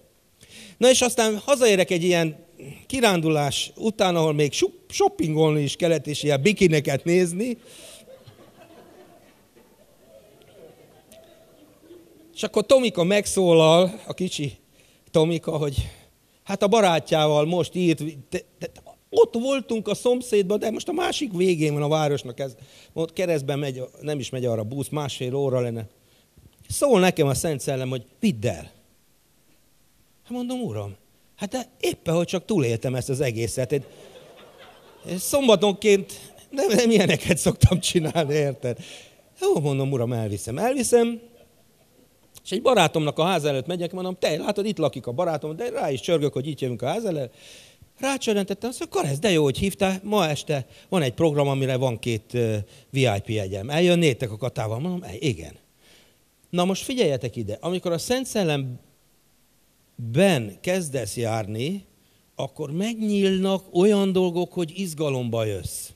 Na és aztán hazaérek egy ilyen kirándulás után, ahol még shoppingolni is kellett, és ilyen bikineket nézni, és akkor Tomika megszólal, a kicsi Tomika, hogy hát a barátjával most írt, de, de, ott voltunk a szomszédban, de most a másik végén van a városnak, ez, ott keresztben megy, nem is megy arra a busz, másfél óra lenne. Szól nekem a Szent Szellem, hogy vidd el. Hát mondom, uram, Hát de éppen, hogy csak túléltem ezt az egészet. Én szombatonként nem, nem ilyeneket szoktam csinálni, érted? Jó, mondom, uram, elviszem. Elviszem, és egy barátomnak a ház előtt megyek, mondom, te látod, itt lakik a barátom, de rá is csörgök, hogy itt jövünk a ház előtt. Rácsöröntettem, azt mondja, Karesz, de jó, hogy hívtál, ma este van egy program, amire van két uh, VIP jegyem. Eljönnétek a katával? Mondom, igen. Na most figyeljetek ide, amikor a Szent Szellem ben kezdesz járni, akkor megnyílnak olyan dolgok, hogy izgalomba jössz.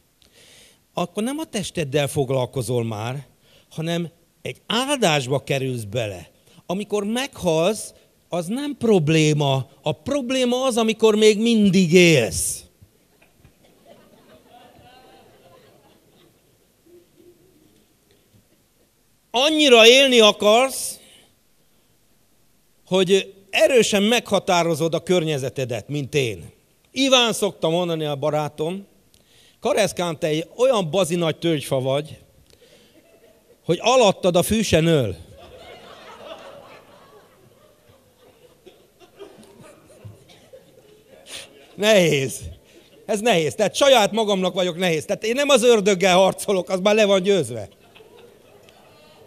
Akkor nem a testeddel foglalkozol már, hanem egy áldásba kerülsz bele. Amikor meghalsz, az nem probléma. A probléma az, amikor még mindig élsz. Annyira élni akarsz, hogy erősen meghatározod a környezetedet, mint én. Iván szokta mondani a barátom, Kareszkán, te egy olyan bazi nagy tölgyfa vagy, hogy alattad a fűsen öl. Nehéz. Ez nehéz. Tehát saját magamnak vagyok nehéz. Tehát én nem az ördöggel harcolok, az már le van győzve.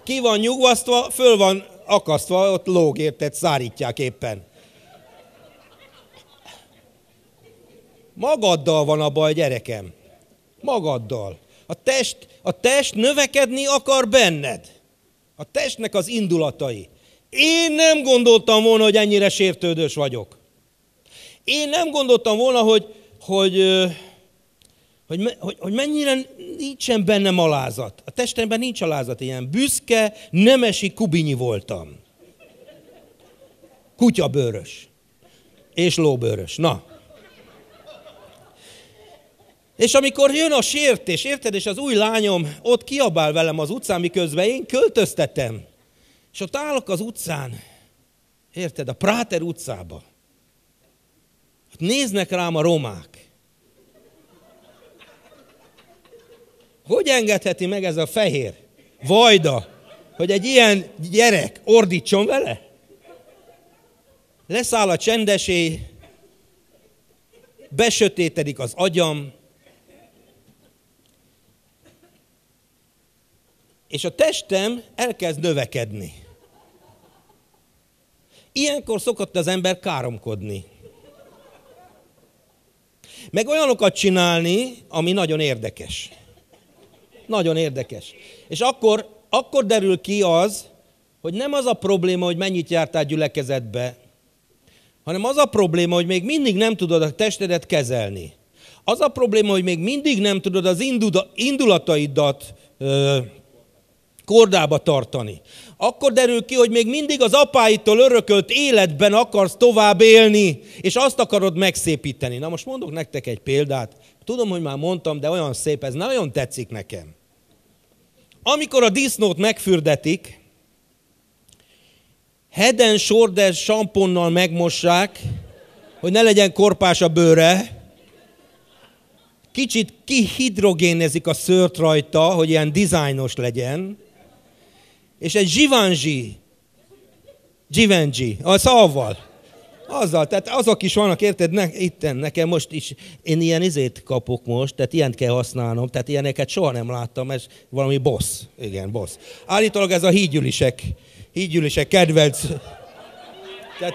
Ki van nyugvasztva, föl van akasztva, ott lóg, érted, szárítják éppen. Magaddal van a baj, gyerekem. Magaddal. A test, a test növekedni akar benned. A testnek az indulatai. Én nem gondoltam volna, hogy ennyire sértődős vagyok. Én nem gondoltam volna, hogy, hogy hogy, hogy, hogy mennyire nincsen benne alázat. A testemben nincs alázat ilyen. Büszke, nemesi kubinyi voltam. bőrös. És lóbőrös. Na. És amikor jön a sértés, érted, és az új lányom ott kiabál velem az utcán, miközben én költöztetem. És ott állok az utcán, érted, a Práter utcába. Ott néznek rám a romák. hogy engedheti meg ez a fehér vajda, hogy egy ilyen gyerek ordítson vele? Leszáll a csendesély, besötétedik az agyam, és a testem elkezd növekedni. Ilyenkor szokott az ember káromkodni. Meg olyanokat csinálni, ami nagyon érdekes. Nagyon érdekes. És akkor, akkor derül ki az, hogy nem az a probléma, hogy mennyit jártál gyülekezetbe, hanem az a probléma, hogy még mindig nem tudod a testedet kezelni. Az a probléma, hogy még mindig nem tudod az indulataidat ö, kordába tartani akkor derül ki, hogy még mindig az apáitól örökölt életben akarsz tovább élni, és azt akarod megszépíteni. Na most mondok nektek egy példát. Tudom, hogy már mondtam, de olyan szép, ez nagyon tetszik nekem. Amikor a disznót megfürdetik, heden sordes samponnal megmossák, hogy ne legyen korpás a bőre, kicsit kihidrogénezik a szőrt rajta, hogy ilyen dizájnos legyen, és egy Givenchy, Givenchy, az avval. Azzal, tehát azok is vannak, érted, ne, itten, nekem most is, én ilyen izét kapok most, tehát ilyen kell használnom, tehát ilyeneket soha nem láttam, ez valami boss, igen, boss. Állítólag ez a hídgyűlisek, hídgyűlisek, kedvenc. Tehát,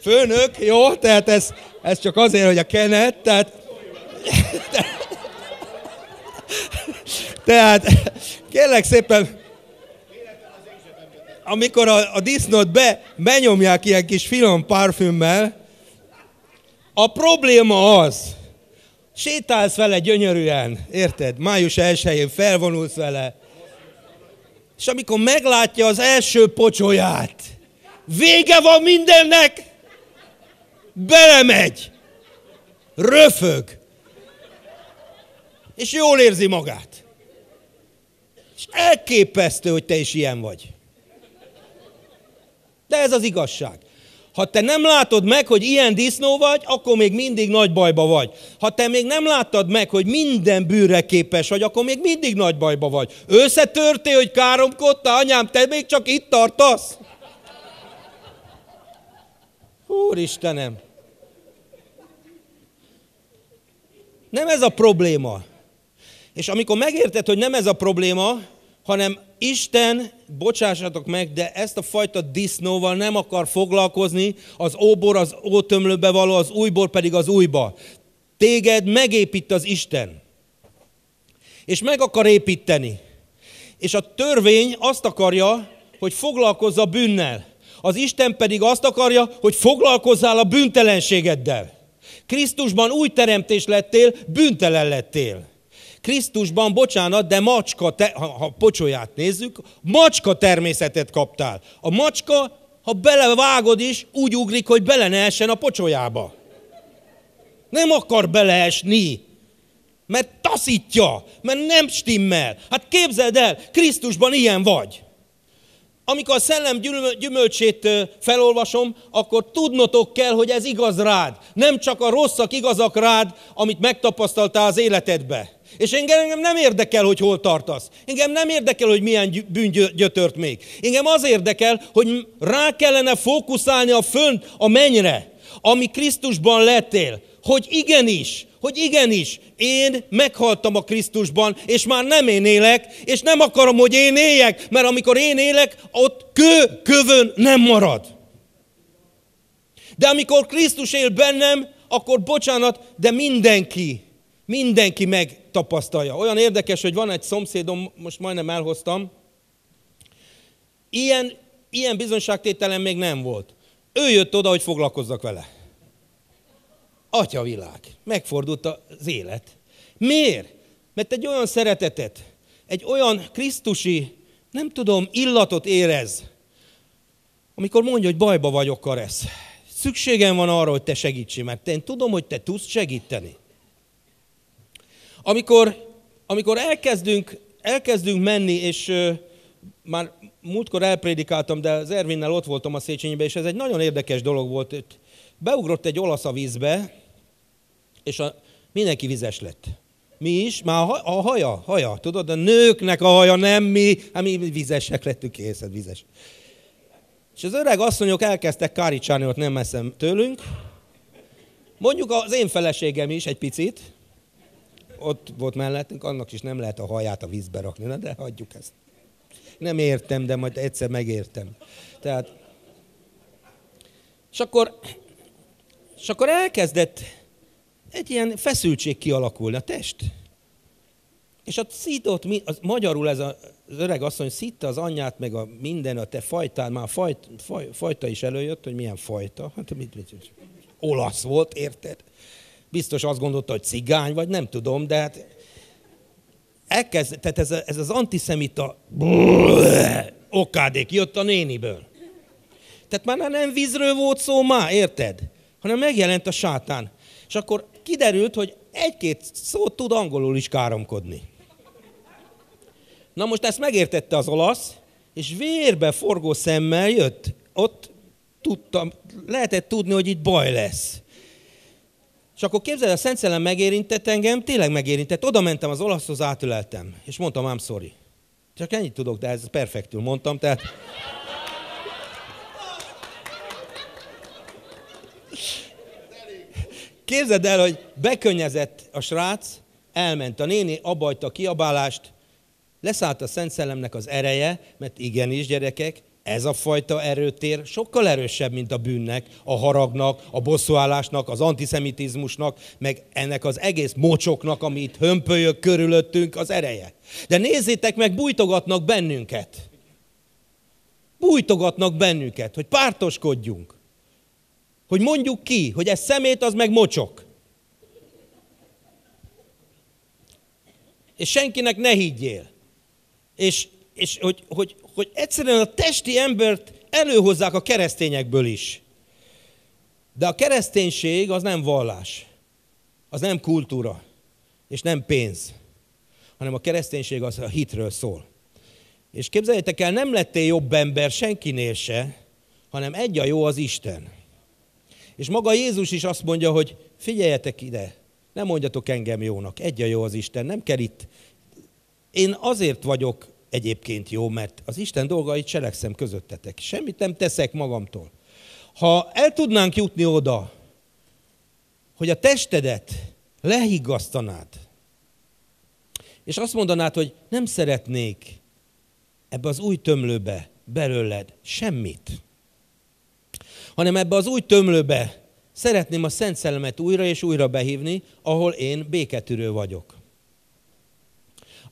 főnök, jó, tehát ez, ez csak azért, hogy a kenet, tehát... Tehát kérlek szépen, amikor a, a disznót be, benyomják ilyen kis finom parfümmel, a probléma az, sétálsz vele gyönyörűen, érted? Május 1-én felvonulsz vele, és amikor meglátja az első pocsolyát, vége van mindennek, belemegy, röfög, és jól érzi magát. És elképesztő, hogy te is ilyen vagy. De ez az igazság. Ha te nem látod meg, hogy ilyen disznó vagy, akkor még mindig nagy bajba vagy. Ha te még nem láttad meg, hogy minden bűre képes vagy, akkor még mindig nagy bajba vagy. Összetörté, hogy káromkodta, anyám, te még csak itt tartasz? Úristenem! Nem ez a probléma. És amikor megérted, hogy nem ez a probléma, hanem Isten, bocsássatok meg, de ezt a fajta disznóval nem akar foglalkozni, az óbor az ótömlőbe való, az újbor pedig az újba. Téged megépít az Isten. És meg akar építeni. És a törvény azt akarja, hogy foglalkozz a bűnnel. Az Isten pedig azt akarja, hogy foglalkozzál a bűntelenségeddel. Krisztusban új teremtés lettél, bűntelen lettél. Krisztusban, bocsánat, de macska, te, ha, ha pocsolyát nézzük, macska természetet kaptál. A macska, ha belevágod is, úgy ugrik, hogy bele ne essen a pocsolyába. Nem akar beleesni, mert taszítja, mert nem stimmel. Hát képzeld el, Krisztusban ilyen vagy. Amikor a szellem gyümölcsét felolvasom, akkor tudnotok kell, hogy ez igaz rád. Nem csak a rosszak igazak rád, amit megtapasztaltál az életedbe és engem nem érdekel, hogy hol tartasz. Engem nem érdekel, hogy milyen bűn gyötört még. Engem az érdekel, hogy rá kellene fókuszálni a fönt, a mennyre, ami Krisztusban lettél. Hogy igenis, hogy igenis, én meghaltam a Krisztusban, és már nem én élek, és nem akarom, hogy én éljek, mert amikor én élek, ott kő kövön nem marad. De amikor Krisztus él bennem, akkor bocsánat, de mindenki Mindenki megtapasztalja. Olyan érdekes, hogy van egy szomszédom, most majdnem elhoztam, ilyen, ilyen bizonyságtételen még nem volt. Ő jött oda, hogy foglalkozzak vele. Atya világ. Megfordult az élet. Miért? Mert egy olyan szeretetet, egy olyan krisztusi, nem tudom, illatot érez, amikor mondja, hogy bajba vagyok, Karesz. Szükségem van arra, hogy te segítsél, mert én tudom, hogy te tudsz segíteni. Amikor, amikor elkezdünk, elkezdünk menni, és ö, már múltkor elprédikáltam, de az Ervinnel ott voltam a Széchenyibe, és ez egy nagyon érdekes dolog volt. Beugrott egy olasz a vízbe, és a, mindenki vizes lett. Mi is? Már a, a haja, haja, tudod, a nőknek a haja, nem mi, hát mi vizesek lettünk, készen vizes. És az öreg asszonyok elkezdtek káricsálni ott nem messzem tőlünk. Mondjuk az én feleségem is egy picit, ott volt mellettünk, annak is nem lehet a haját a vízbe rakni. Na de hagyjuk ezt. Nem értem, de majd egyszer megértem. Tehát, és akkor, és akkor elkezdett egy ilyen feszültség kialakulni a test. És a szított, az, magyarul ez a, az öreg asszony szitta az anyját, meg a minden, a te fajtál, már fajt, faj, fajta is előjött, hogy milyen fajta. Hát mit, mit, mit, olasz volt, érted? biztos azt gondolta, hogy cigány, vagy nem tudom, de hát elkezd, tehát ez, ez az antiszemita okádék jött a néniből. Tehát már nem vízről volt szó má, érted? Hanem megjelent a sátán. És akkor kiderült, hogy egy-két szót tud angolul is káromkodni. Na most ezt megértette az olasz, és vérbe forgó szemmel jött. Ott tudtam, lehetett tudni, hogy itt baj lesz. És akkor képzeld, a Szent Szellem megérintett engem, tényleg megérintett. Oda mentem az olaszhoz, átüleltem. És mondtam, ám sorry. Csak ennyit tudok, de ez perfektül mondtam, tehát... Képzeld el, hogy bekönnyezett a srác, elment a néni, abajta a kiabálást, leszállt a Szent Szellemnek az ereje, mert igenis, gyerekek, ez a fajta erőtér sokkal erősebb, mint a bűnnek, a haragnak, a bosszúállásnak, az antiszemitizmusnak, meg ennek az egész mocsoknak, ami itt körülöttünk, az ereje. De nézzétek meg, bújtogatnak bennünket. Bújtogatnak bennünket, hogy pártoskodjunk. Hogy mondjuk ki, hogy ez szemét, az meg mocsok. És senkinek ne higgyél. És és hogy, hogy, hogy egyszerűen a testi embert előhozzák a keresztényekből is. De a kereszténység az nem vallás, az nem kultúra, és nem pénz, hanem a kereszténység az a hitről szól. És képzeljétek el, nem lettél jobb ember senkinél se, hanem egy a jó az Isten. És maga Jézus is azt mondja, hogy figyeljetek ide, nem mondjatok engem jónak, egy a jó az Isten, nem kell itt. Én azért vagyok egyébként jó, mert az Isten dolgait cselekszem közöttetek. Semmit nem teszek magamtól. Ha el tudnánk jutni oda, hogy a testedet lehiggasztanád, és azt mondanád, hogy nem szeretnék ebbe az új tömlőbe belőled semmit, hanem ebbe az új tömlőbe szeretném a Szent Szellemet újra és újra behívni, ahol én béketűrő vagyok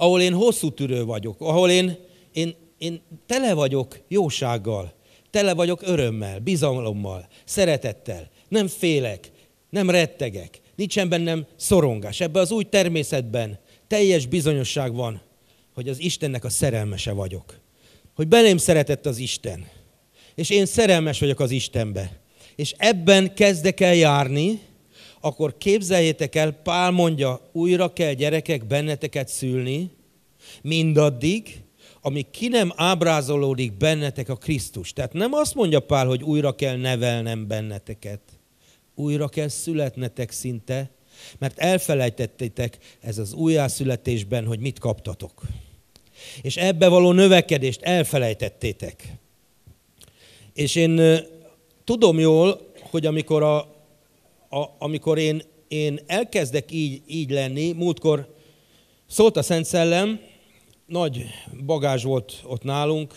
ahol én hosszú tűrő vagyok, ahol én, én, én tele vagyok jósággal, tele vagyok örömmel, bizalommal, szeretettel, nem félek, nem rettegek, nincsen bennem szorongás. Ebben az új természetben teljes bizonyosság van, hogy az Istennek a szerelmese vagyok. Hogy belém szeretett az Isten. És én szerelmes vagyok az Istenbe. És ebben kezdek el járni, akkor képzeljétek el, Pál mondja, újra kell gyerekek benneteket szülni, mindaddig, amíg ki nem ábrázolódik bennetek a Krisztus. Tehát nem azt mondja Pál, hogy újra kell nevelnem benneteket. Újra kell születnetek szinte, mert elfelejtettétek ez az újjászületésben, hogy mit kaptatok. És ebbe való növekedést elfelejtettétek. És én tudom jól, hogy amikor a a, amikor én, én elkezdek így, így lenni, múltkor szólt a Szent Szellem, nagy bagázs volt ott nálunk,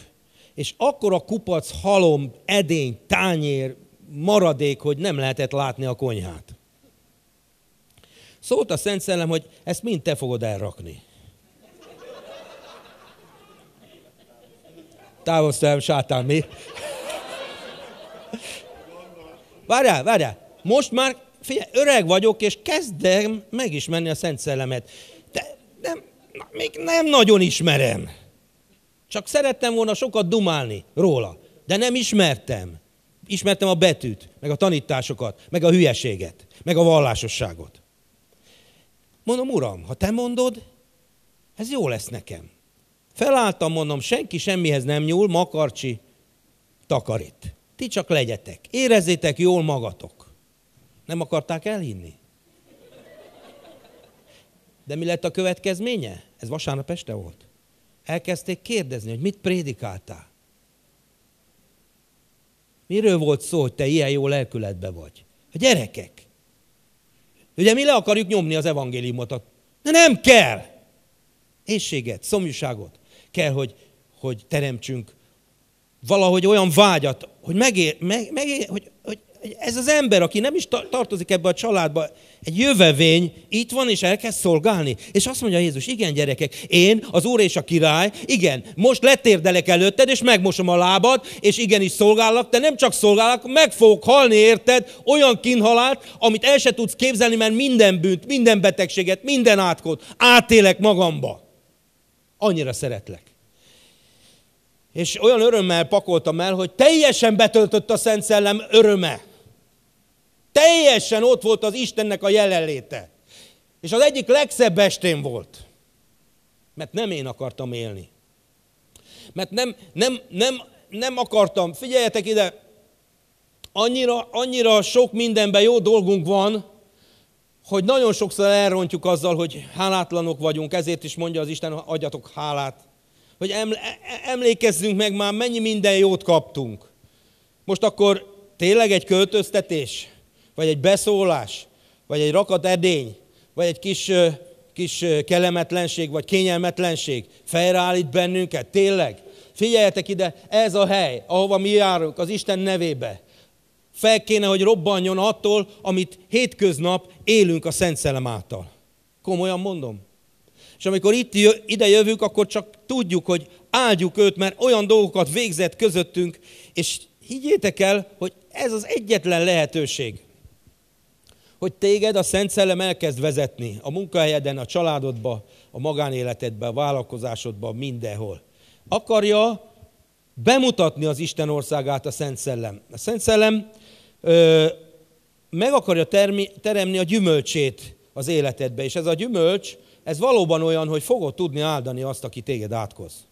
és akkor a kupac, halom, edény, tányér, maradék, hogy nem lehetett látni a konyhát. Szólt a Szent Szellem, hogy ezt mind te fogod elrakni. Távozz sátán, mi? Várjál, várjál. Most már figyelj, öreg vagyok, és kezdem megismerni a Szent Szellemet. De nem, még nem nagyon ismerem. Csak szerettem volna sokat dumálni róla, de nem ismertem. Ismertem a betűt, meg a tanításokat, meg a hülyeséget, meg a vallásosságot. Mondom, uram, ha te mondod, ez jó lesz nekem. Felálltam, mondom, senki semmihez nem nyúl, makarcsi takarít. Ti csak legyetek, érezzétek jól magatok. Nem akarták elhinni. De mi lett a következménye? Ez vasárnap este volt. Elkezdték kérdezni, hogy mit prédikáltál. Miről volt szó, hogy te ilyen jó lelkületben vagy? A gyerekek. Ugye mi le akarjuk nyomni az evangéliumot. De nem kell! ésséget, szomjúságot. Kell, hogy, hogy teremtsünk valahogy olyan vágyat, hogy, megér, meg, megér, hogy ez az ember, aki nem is tartozik ebbe a családba, egy jövevény itt van, és elkezd szolgálni. És azt mondja Jézus, igen gyerekek, én, az Úr és a király, igen, most letérdelek előtted, és megmosom a lábad, és igenis szolgállak, de nem csak szolgálok, meg fogok halni, érted? Olyan kinhalált, amit el se tudsz képzelni, mert minden bűnt, minden betegséget, minden átkot átélek magamba. Annyira szeretlek. És olyan örömmel pakoltam el, hogy teljesen betöltött a Szent Szellem öröme. Teljesen ott volt az Istennek a jelenléte. És az egyik legszebb estén volt. Mert nem én akartam élni. Mert nem, nem, nem, nem akartam. Figyeljetek ide, annyira, annyira sok mindenben jó dolgunk van, hogy nagyon sokszor elrontjuk azzal, hogy hálátlanok vagyunk, ezért is mondja az Isten, adjatok hálát. Hogy e-, e-, emlékezzünk meg már, mennyi minden jót kaptunk. Most akkor tényleg egy költöztetés? vagy egy beszólás, vagy egy rakat edény, vagy egy kis, kis kellemetlenség, vagy kényelmetlenség fejreállít bennünket, tényleg. Figyeljetek ide, ez a hely, ahova mi járunk, az Isten nevébe. Fel kéne, hogy robbanjon attól, amit hétköznap élünk a Szent Szellem által. Komolyan mondom. És amikor itt jö, ide jövünk, akkor csak tudjuk, hogy áldjuk őt, mert olyan dolgokat végzett közöttünk, és higgyétek el, hogy ez az egyetlen lehetőség, hogy téged a Szent Szellem elkezd vezetni a munkahelyeden, a családodba, a magánéletedbe, a vállalkozásodba, mindenhol. Akarja bemutatni az Isten országát a Szent Szellem. A Szent Szellem ö, meg akarja termi, teremni a gyümölcsét az életedbe, és ez a gyümölcs, ez valóban olyan, hogy fogod tudni áldani azt, aki téged átkoz.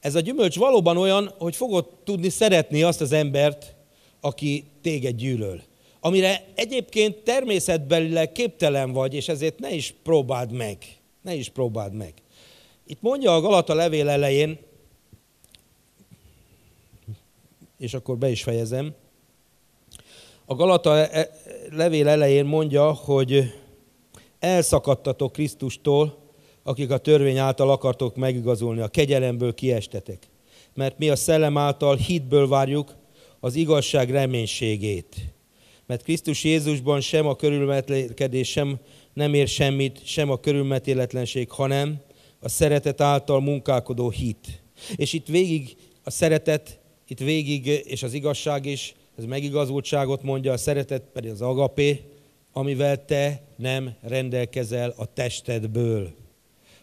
Ez a gyümölcs valóban olyan, hogy fogod tudni szeretni azt az embert, aki téged gyűlöl amire egyébként természetbelileg képtelen vagy, és ezért ne is próbáld meg. Ne is próbáld meg. Itt mondja a Galata levél elején, és akkor be is fejezem. A Galata e, e, levél elején mondja, hogy elszakadtatok Krisztustól, akik a törvény által akartok megigazolni, a kegyelemből kiestetek. Mert mi a szellem által hitből várjuk az igazság reménységét mert Krisztus Jézusban sem a körülmetélkedés, sem nem ér semmit, sem a körülmetéletlenség, hanem a szeretet által munkálkodó hit. És itt végig a szeretet, itt végig, és az igazság is, ez megigazultságot mondja, a szeretet pedig az agapé, amivel te nem rendelkezel a testedből.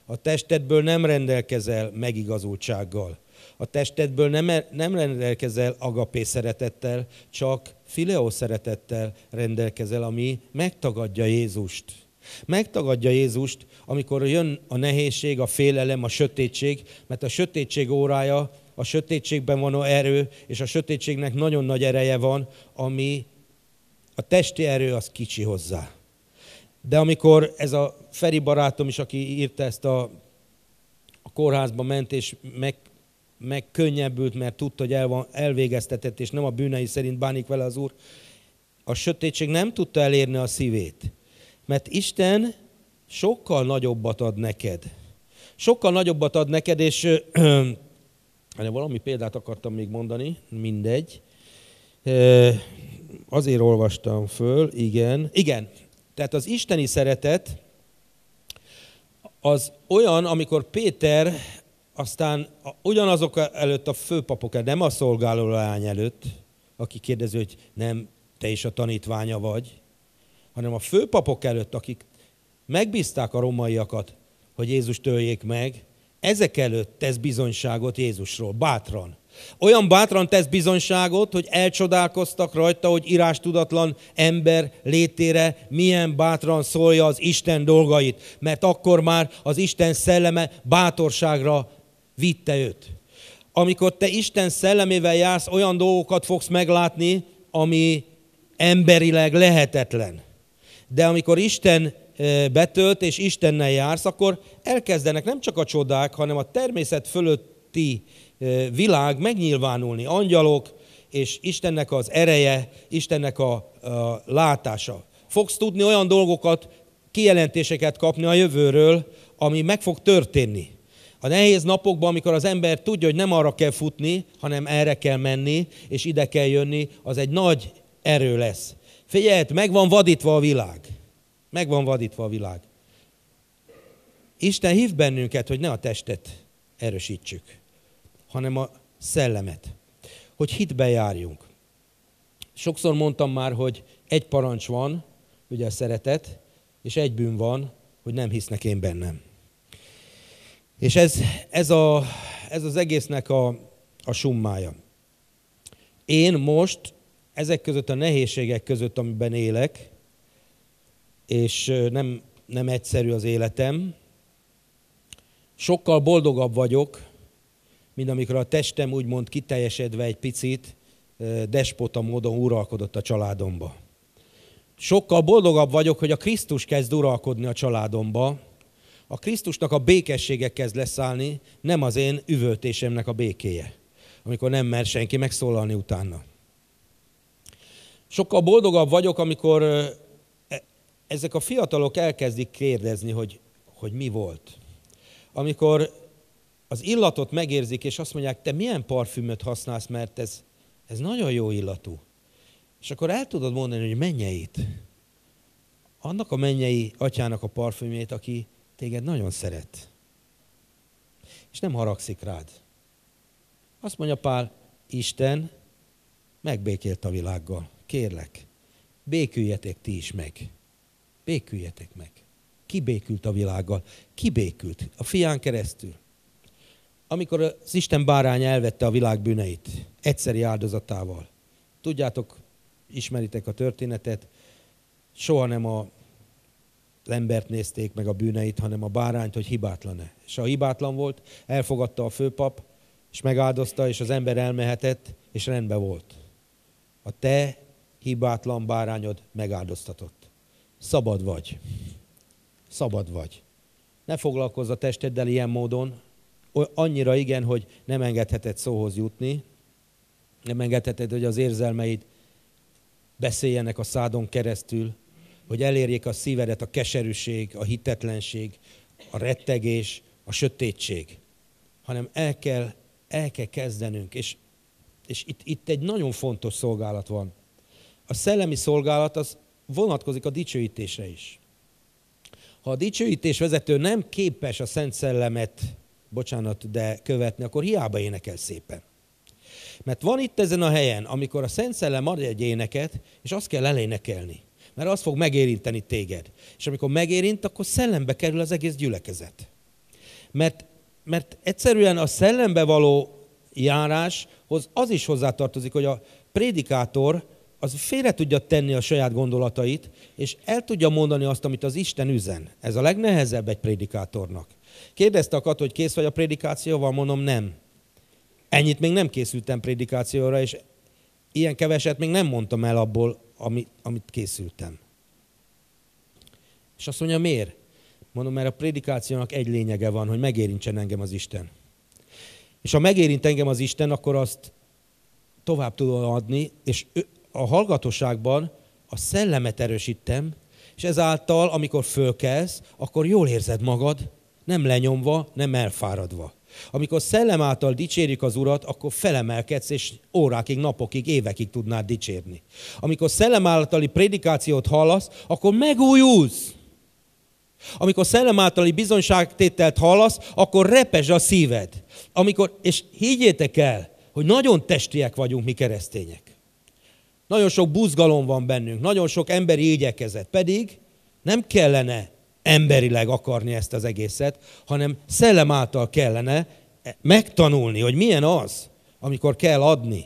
A testedből nem rendelkezel megigazultsággal. A testedből nem, nem rendelkezel agapé szeretettel, csak fileó szeretettel rendelkezel, ami megtagadja Jézust. Megtagadja Jézust, amikor jön a nehézség, a félelem, a sötétség, mert a sötétség órája, a sötétségben van a erő, és a sötétségnek nagyon nagy ereje van, ami a testi erő az kicsi hozzá. De amikor ez a Feri barátom is, aki írta ezt a, a kórházba ment, és meg, megkönnyebbült, mert tudta, hogy el van, elvégeztetett, és nem a bűnei szerint bánik vele az Úr. A sötétség nem tudta elérni a szívét, mert Isten sokkal nagyobbat ad neked. Sokkal nagyobbat ad neked, és ö, ö, valami példát akartam még mondani, mindegy. Ö, azért olvastam föl, igen. Igen, tehát az isteni szeretet az olyan, amikor Péter aztán a, ugyanazok e- előtt a főpapok, e- nem a szolgáló leány előtt, aki kérdezi, hogy nem te is a tanítványa vagy, hanem a főpapok előtt, akik megbízták a romaiakat, hogy Jézus töljék meg, ezek előtt tesz bizonyságot Jézusról, bátran. Olyan bátran tesz bizonyságot, hogy elcsodálkoztak rajta, hogy írástudatlan ember létére milyen bátran szólja az Isten dolgait, mert akkor már az Isten szelleme bátorságra vitte őt. Amikor te Isten szellemével jársz, olyan dolgokat fogsz meglátni, ami emberileg lehetetlen. De amikor Isten e, betölt, és Istennel jársz, akkor elkezdenek nem csak a csodák, hanem a természet fölötti e, világ megnyilvánulni. Angyalok, és Istennek az ereje, Istennek a, a látása. Fogsz tudni olyan dolgokat, kijelentéseket kapni a jövőről, ami meg fog történni. A nehéz napokban, amikor az ember tudja, hogy nem arra kell futni, hanem erre kell menni, és ide kell jönni, az egy nagy erő lesz. Figyelj, meg van vadítva a világ. Meg van vadítva a világ. Isten hív bennünket, hogy ne a testet erősítsük, hanem a szellemet. Hogy hitbe járjunk. Sokszor mondtam már, hogy egy parancs van, ugye a szeretet, és egy bűn van, hogy nem hisznek én bennem. És ez, ez, a, ez az egésznek a, a summája. Én most ezek között a nehézségek között, amiben élek, és nem, nem egyszerű az életem, sokkal boldogabb vagyok, mint amikor a testem úgymond kiteljesedve egy picit, despota módon uralkodott a családomba. Sokkal boldogabb vagyok, hogy a Krisztus kezd uralkodni a családomba, a Krisztusnak a békessége kezd leszállni, nem az én üvöltésemnek a békéje, amikor nem mer senki megszólalni utána. Sokkal boldogabb vagyok, amikor e, ezek a fiatalok elkezdik kérdezni, hogy, hogy mi volt. Amikor az illatot megérzik, és azt mondják, te milyen parfümöt használsz, mert ez, ez nagyon jó illatú. És akkor el tudod mondani, hogy mennyeit. Annak a mennyei atyának a parfümjét, aki téged nagyon szeret. És nem haragszik rád. Azt mondja Pál, Isten megbékélt a világgal. Kérlek, béküljetek ti is meg. Béküljetek meg. Kibékült a világgal. Kibékült a fián keresztül. Amikor az Isten bárány elvette a világ bűneit egyszeri áldozatával. Tudjátok, ismeritek a történetet, soha nem a az embert nézték meg a bűneit, hanem a bárányt, hogy hibátlan-e. És ha hibátlan volt, elfogadta a főpap, és megáldozta, és az ember elmehetett, és rendbe volt. A te hibátlan bárányod megáldoztatott. Szabad vagy. Szabad vagy. Ne foglalkozz a testeddel ilyen módon, annyira igen, hogy nem engedheted szóhoz jutni, nem engedheted, hogy az érzelmeid beszéljenek a szádon keresztül, hogy elérjék a szívedet a keserűség, a hitetlenség, a rettegés, a sötétség, hanem el kell, el kell kezdenünk. És, és itt, itt egy nagyon fontos szolgálat van. A szellemi szolgálat az vonatkozik a dicsőítésre is. Ha a dicsőítés vezető nem képes a Szent Szellemet, bocsánat, de követni, akkor hiába énekel szépen. Mert van itt ezen a helyen, amikor a Szent Szellem ad egy éneket, és azt kell elénekelni mert az fog megérinteni téged. És amikor megérint, akkor szellembe kerül az egész gyülekezet. Mert, mert egyszerűen a szellembe való járáshoz az is hozzátartozik, hogy a prédikátor az félre tudja tenni a saját gondolatait, és el tudja mondani azt, amit az Isten üzen. Ez a legnehezebb egy prédikátornak. Kérdezte a kat, hogy kész vagy a prédikációval, mondom nem. Ennyit még nem készültem prédikációra, és ilyen keveset még nem mondtam el abból, amit, amit készültem. És azt mondja, miért? Mondom, mert a prédikációnak egy lényege van, hogy megérintsen engem az Isten. És ha megérint engem az Isten, akkor azt tovább tudom adni, és a hallgatóságban a szellemet erősítem, és ezáltal, amikor fölkelsz, akkor jól érzed magad, nem lenyomva, nem elfáradva. Amikor szellem által dicsérjük az Urat, akkor felemelkedsz, és órákig, napokig, évekig tudnád dicsérni. Amikor szellem általi prédikációt hallasz, akkor megújulsz. Amikor szellem általi bizonyságtételt hallasz, akkor repes a szíved. Amikor, és higgyétek el, hogy nagyon testiek vagyunk mi keresztények. Nagyon sok buzgalom van bennünk, nagyon sok emberi igyekezet, pedig nem kellene emberileg akarni ezt az egészet, hanem szellem által kellene megtanulni, hogy milyen az, amikor kell adni.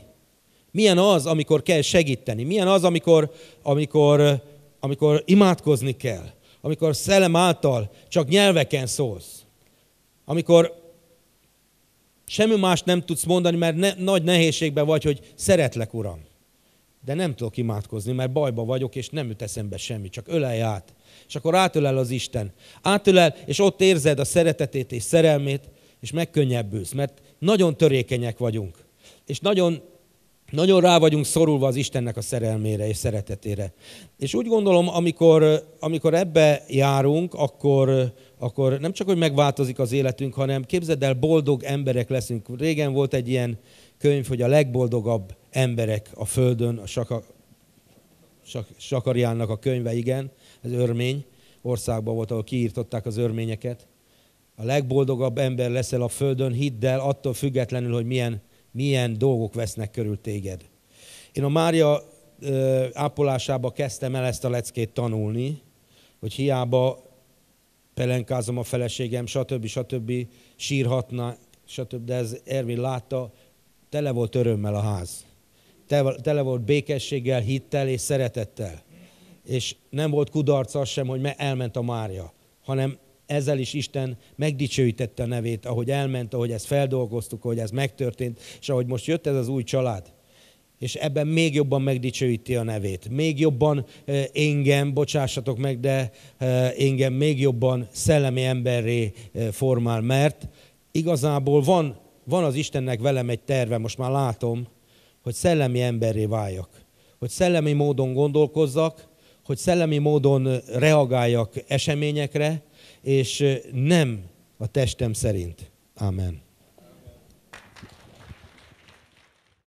Milyen az, amikor kell segíteni. Milyen az, amikor, amikor, amikor imádkozni kell. Amikor szellem által csak nyelveken szólsz. Amikor semmi más nem tudsz mondani, mert ne, nagy nehézségben vagy, hogy szeretlek, Uram. De nem tudok imádkozni, mert bajba vagyok, és nem jut eszembe semmi, csak ölelj át és akkor átölel az Isten. Átölel, és ott érzed a szeretetét és szerelmét, és megkönnyebbülsz, mert nagyon törékenyek vagyunk. És nagyon, nagyon rá vagyunk szorulva az Istennek a szerelmére és szeretetére. És úgy gondolom, amikor, amikor ebbe járunk, akkor, akkor nem csak, hogy megváltozik az életünk, hanem képzeld el, boldog emberek leszünk. Régen volt egy ilyen könyv, hogy a legboldogabb emberek a Földön, a Sakariánnak a könyve, igen ez örmény, országban volt, ahol kiírtották az örményeket. A legboldogabb ember leszel a földön, hidd el, attól függetlenül, hogy milyen, milyen dolgok vesznek körül téged. Én a Mária ö, ápolásába kezdtem el ezt a leckét tanulni, hogy hiába pelenkázom a feleségem, stb. stb. sírhatna, stb. De ez Ervin látta, tele volt örömmel a ház. Tele, tele volt békességgel, hittel és szeretettel és nem volt kudarc az sem, hogy elment a Mária, hanem ezzel is Isten megdicsőítette a nevét, ahogy elment, ahogy ezt feldolgoztuk, ahogy ez megtörtént, és ahogy most jött ez az új család. És ebben még jobban megdicsőíti a nevét. Még jobban engem, bocsássatok meg, de engem még jobban szellemi emberré formál, mert igazából van, van az Istennek velem egy terve, most már látom, hogy szellemi emberré váljak. Hogy szellemi módon gondolkozzak, hogy szellemi módon reagáljak eseményekre, és nem a testem szerint. Amen.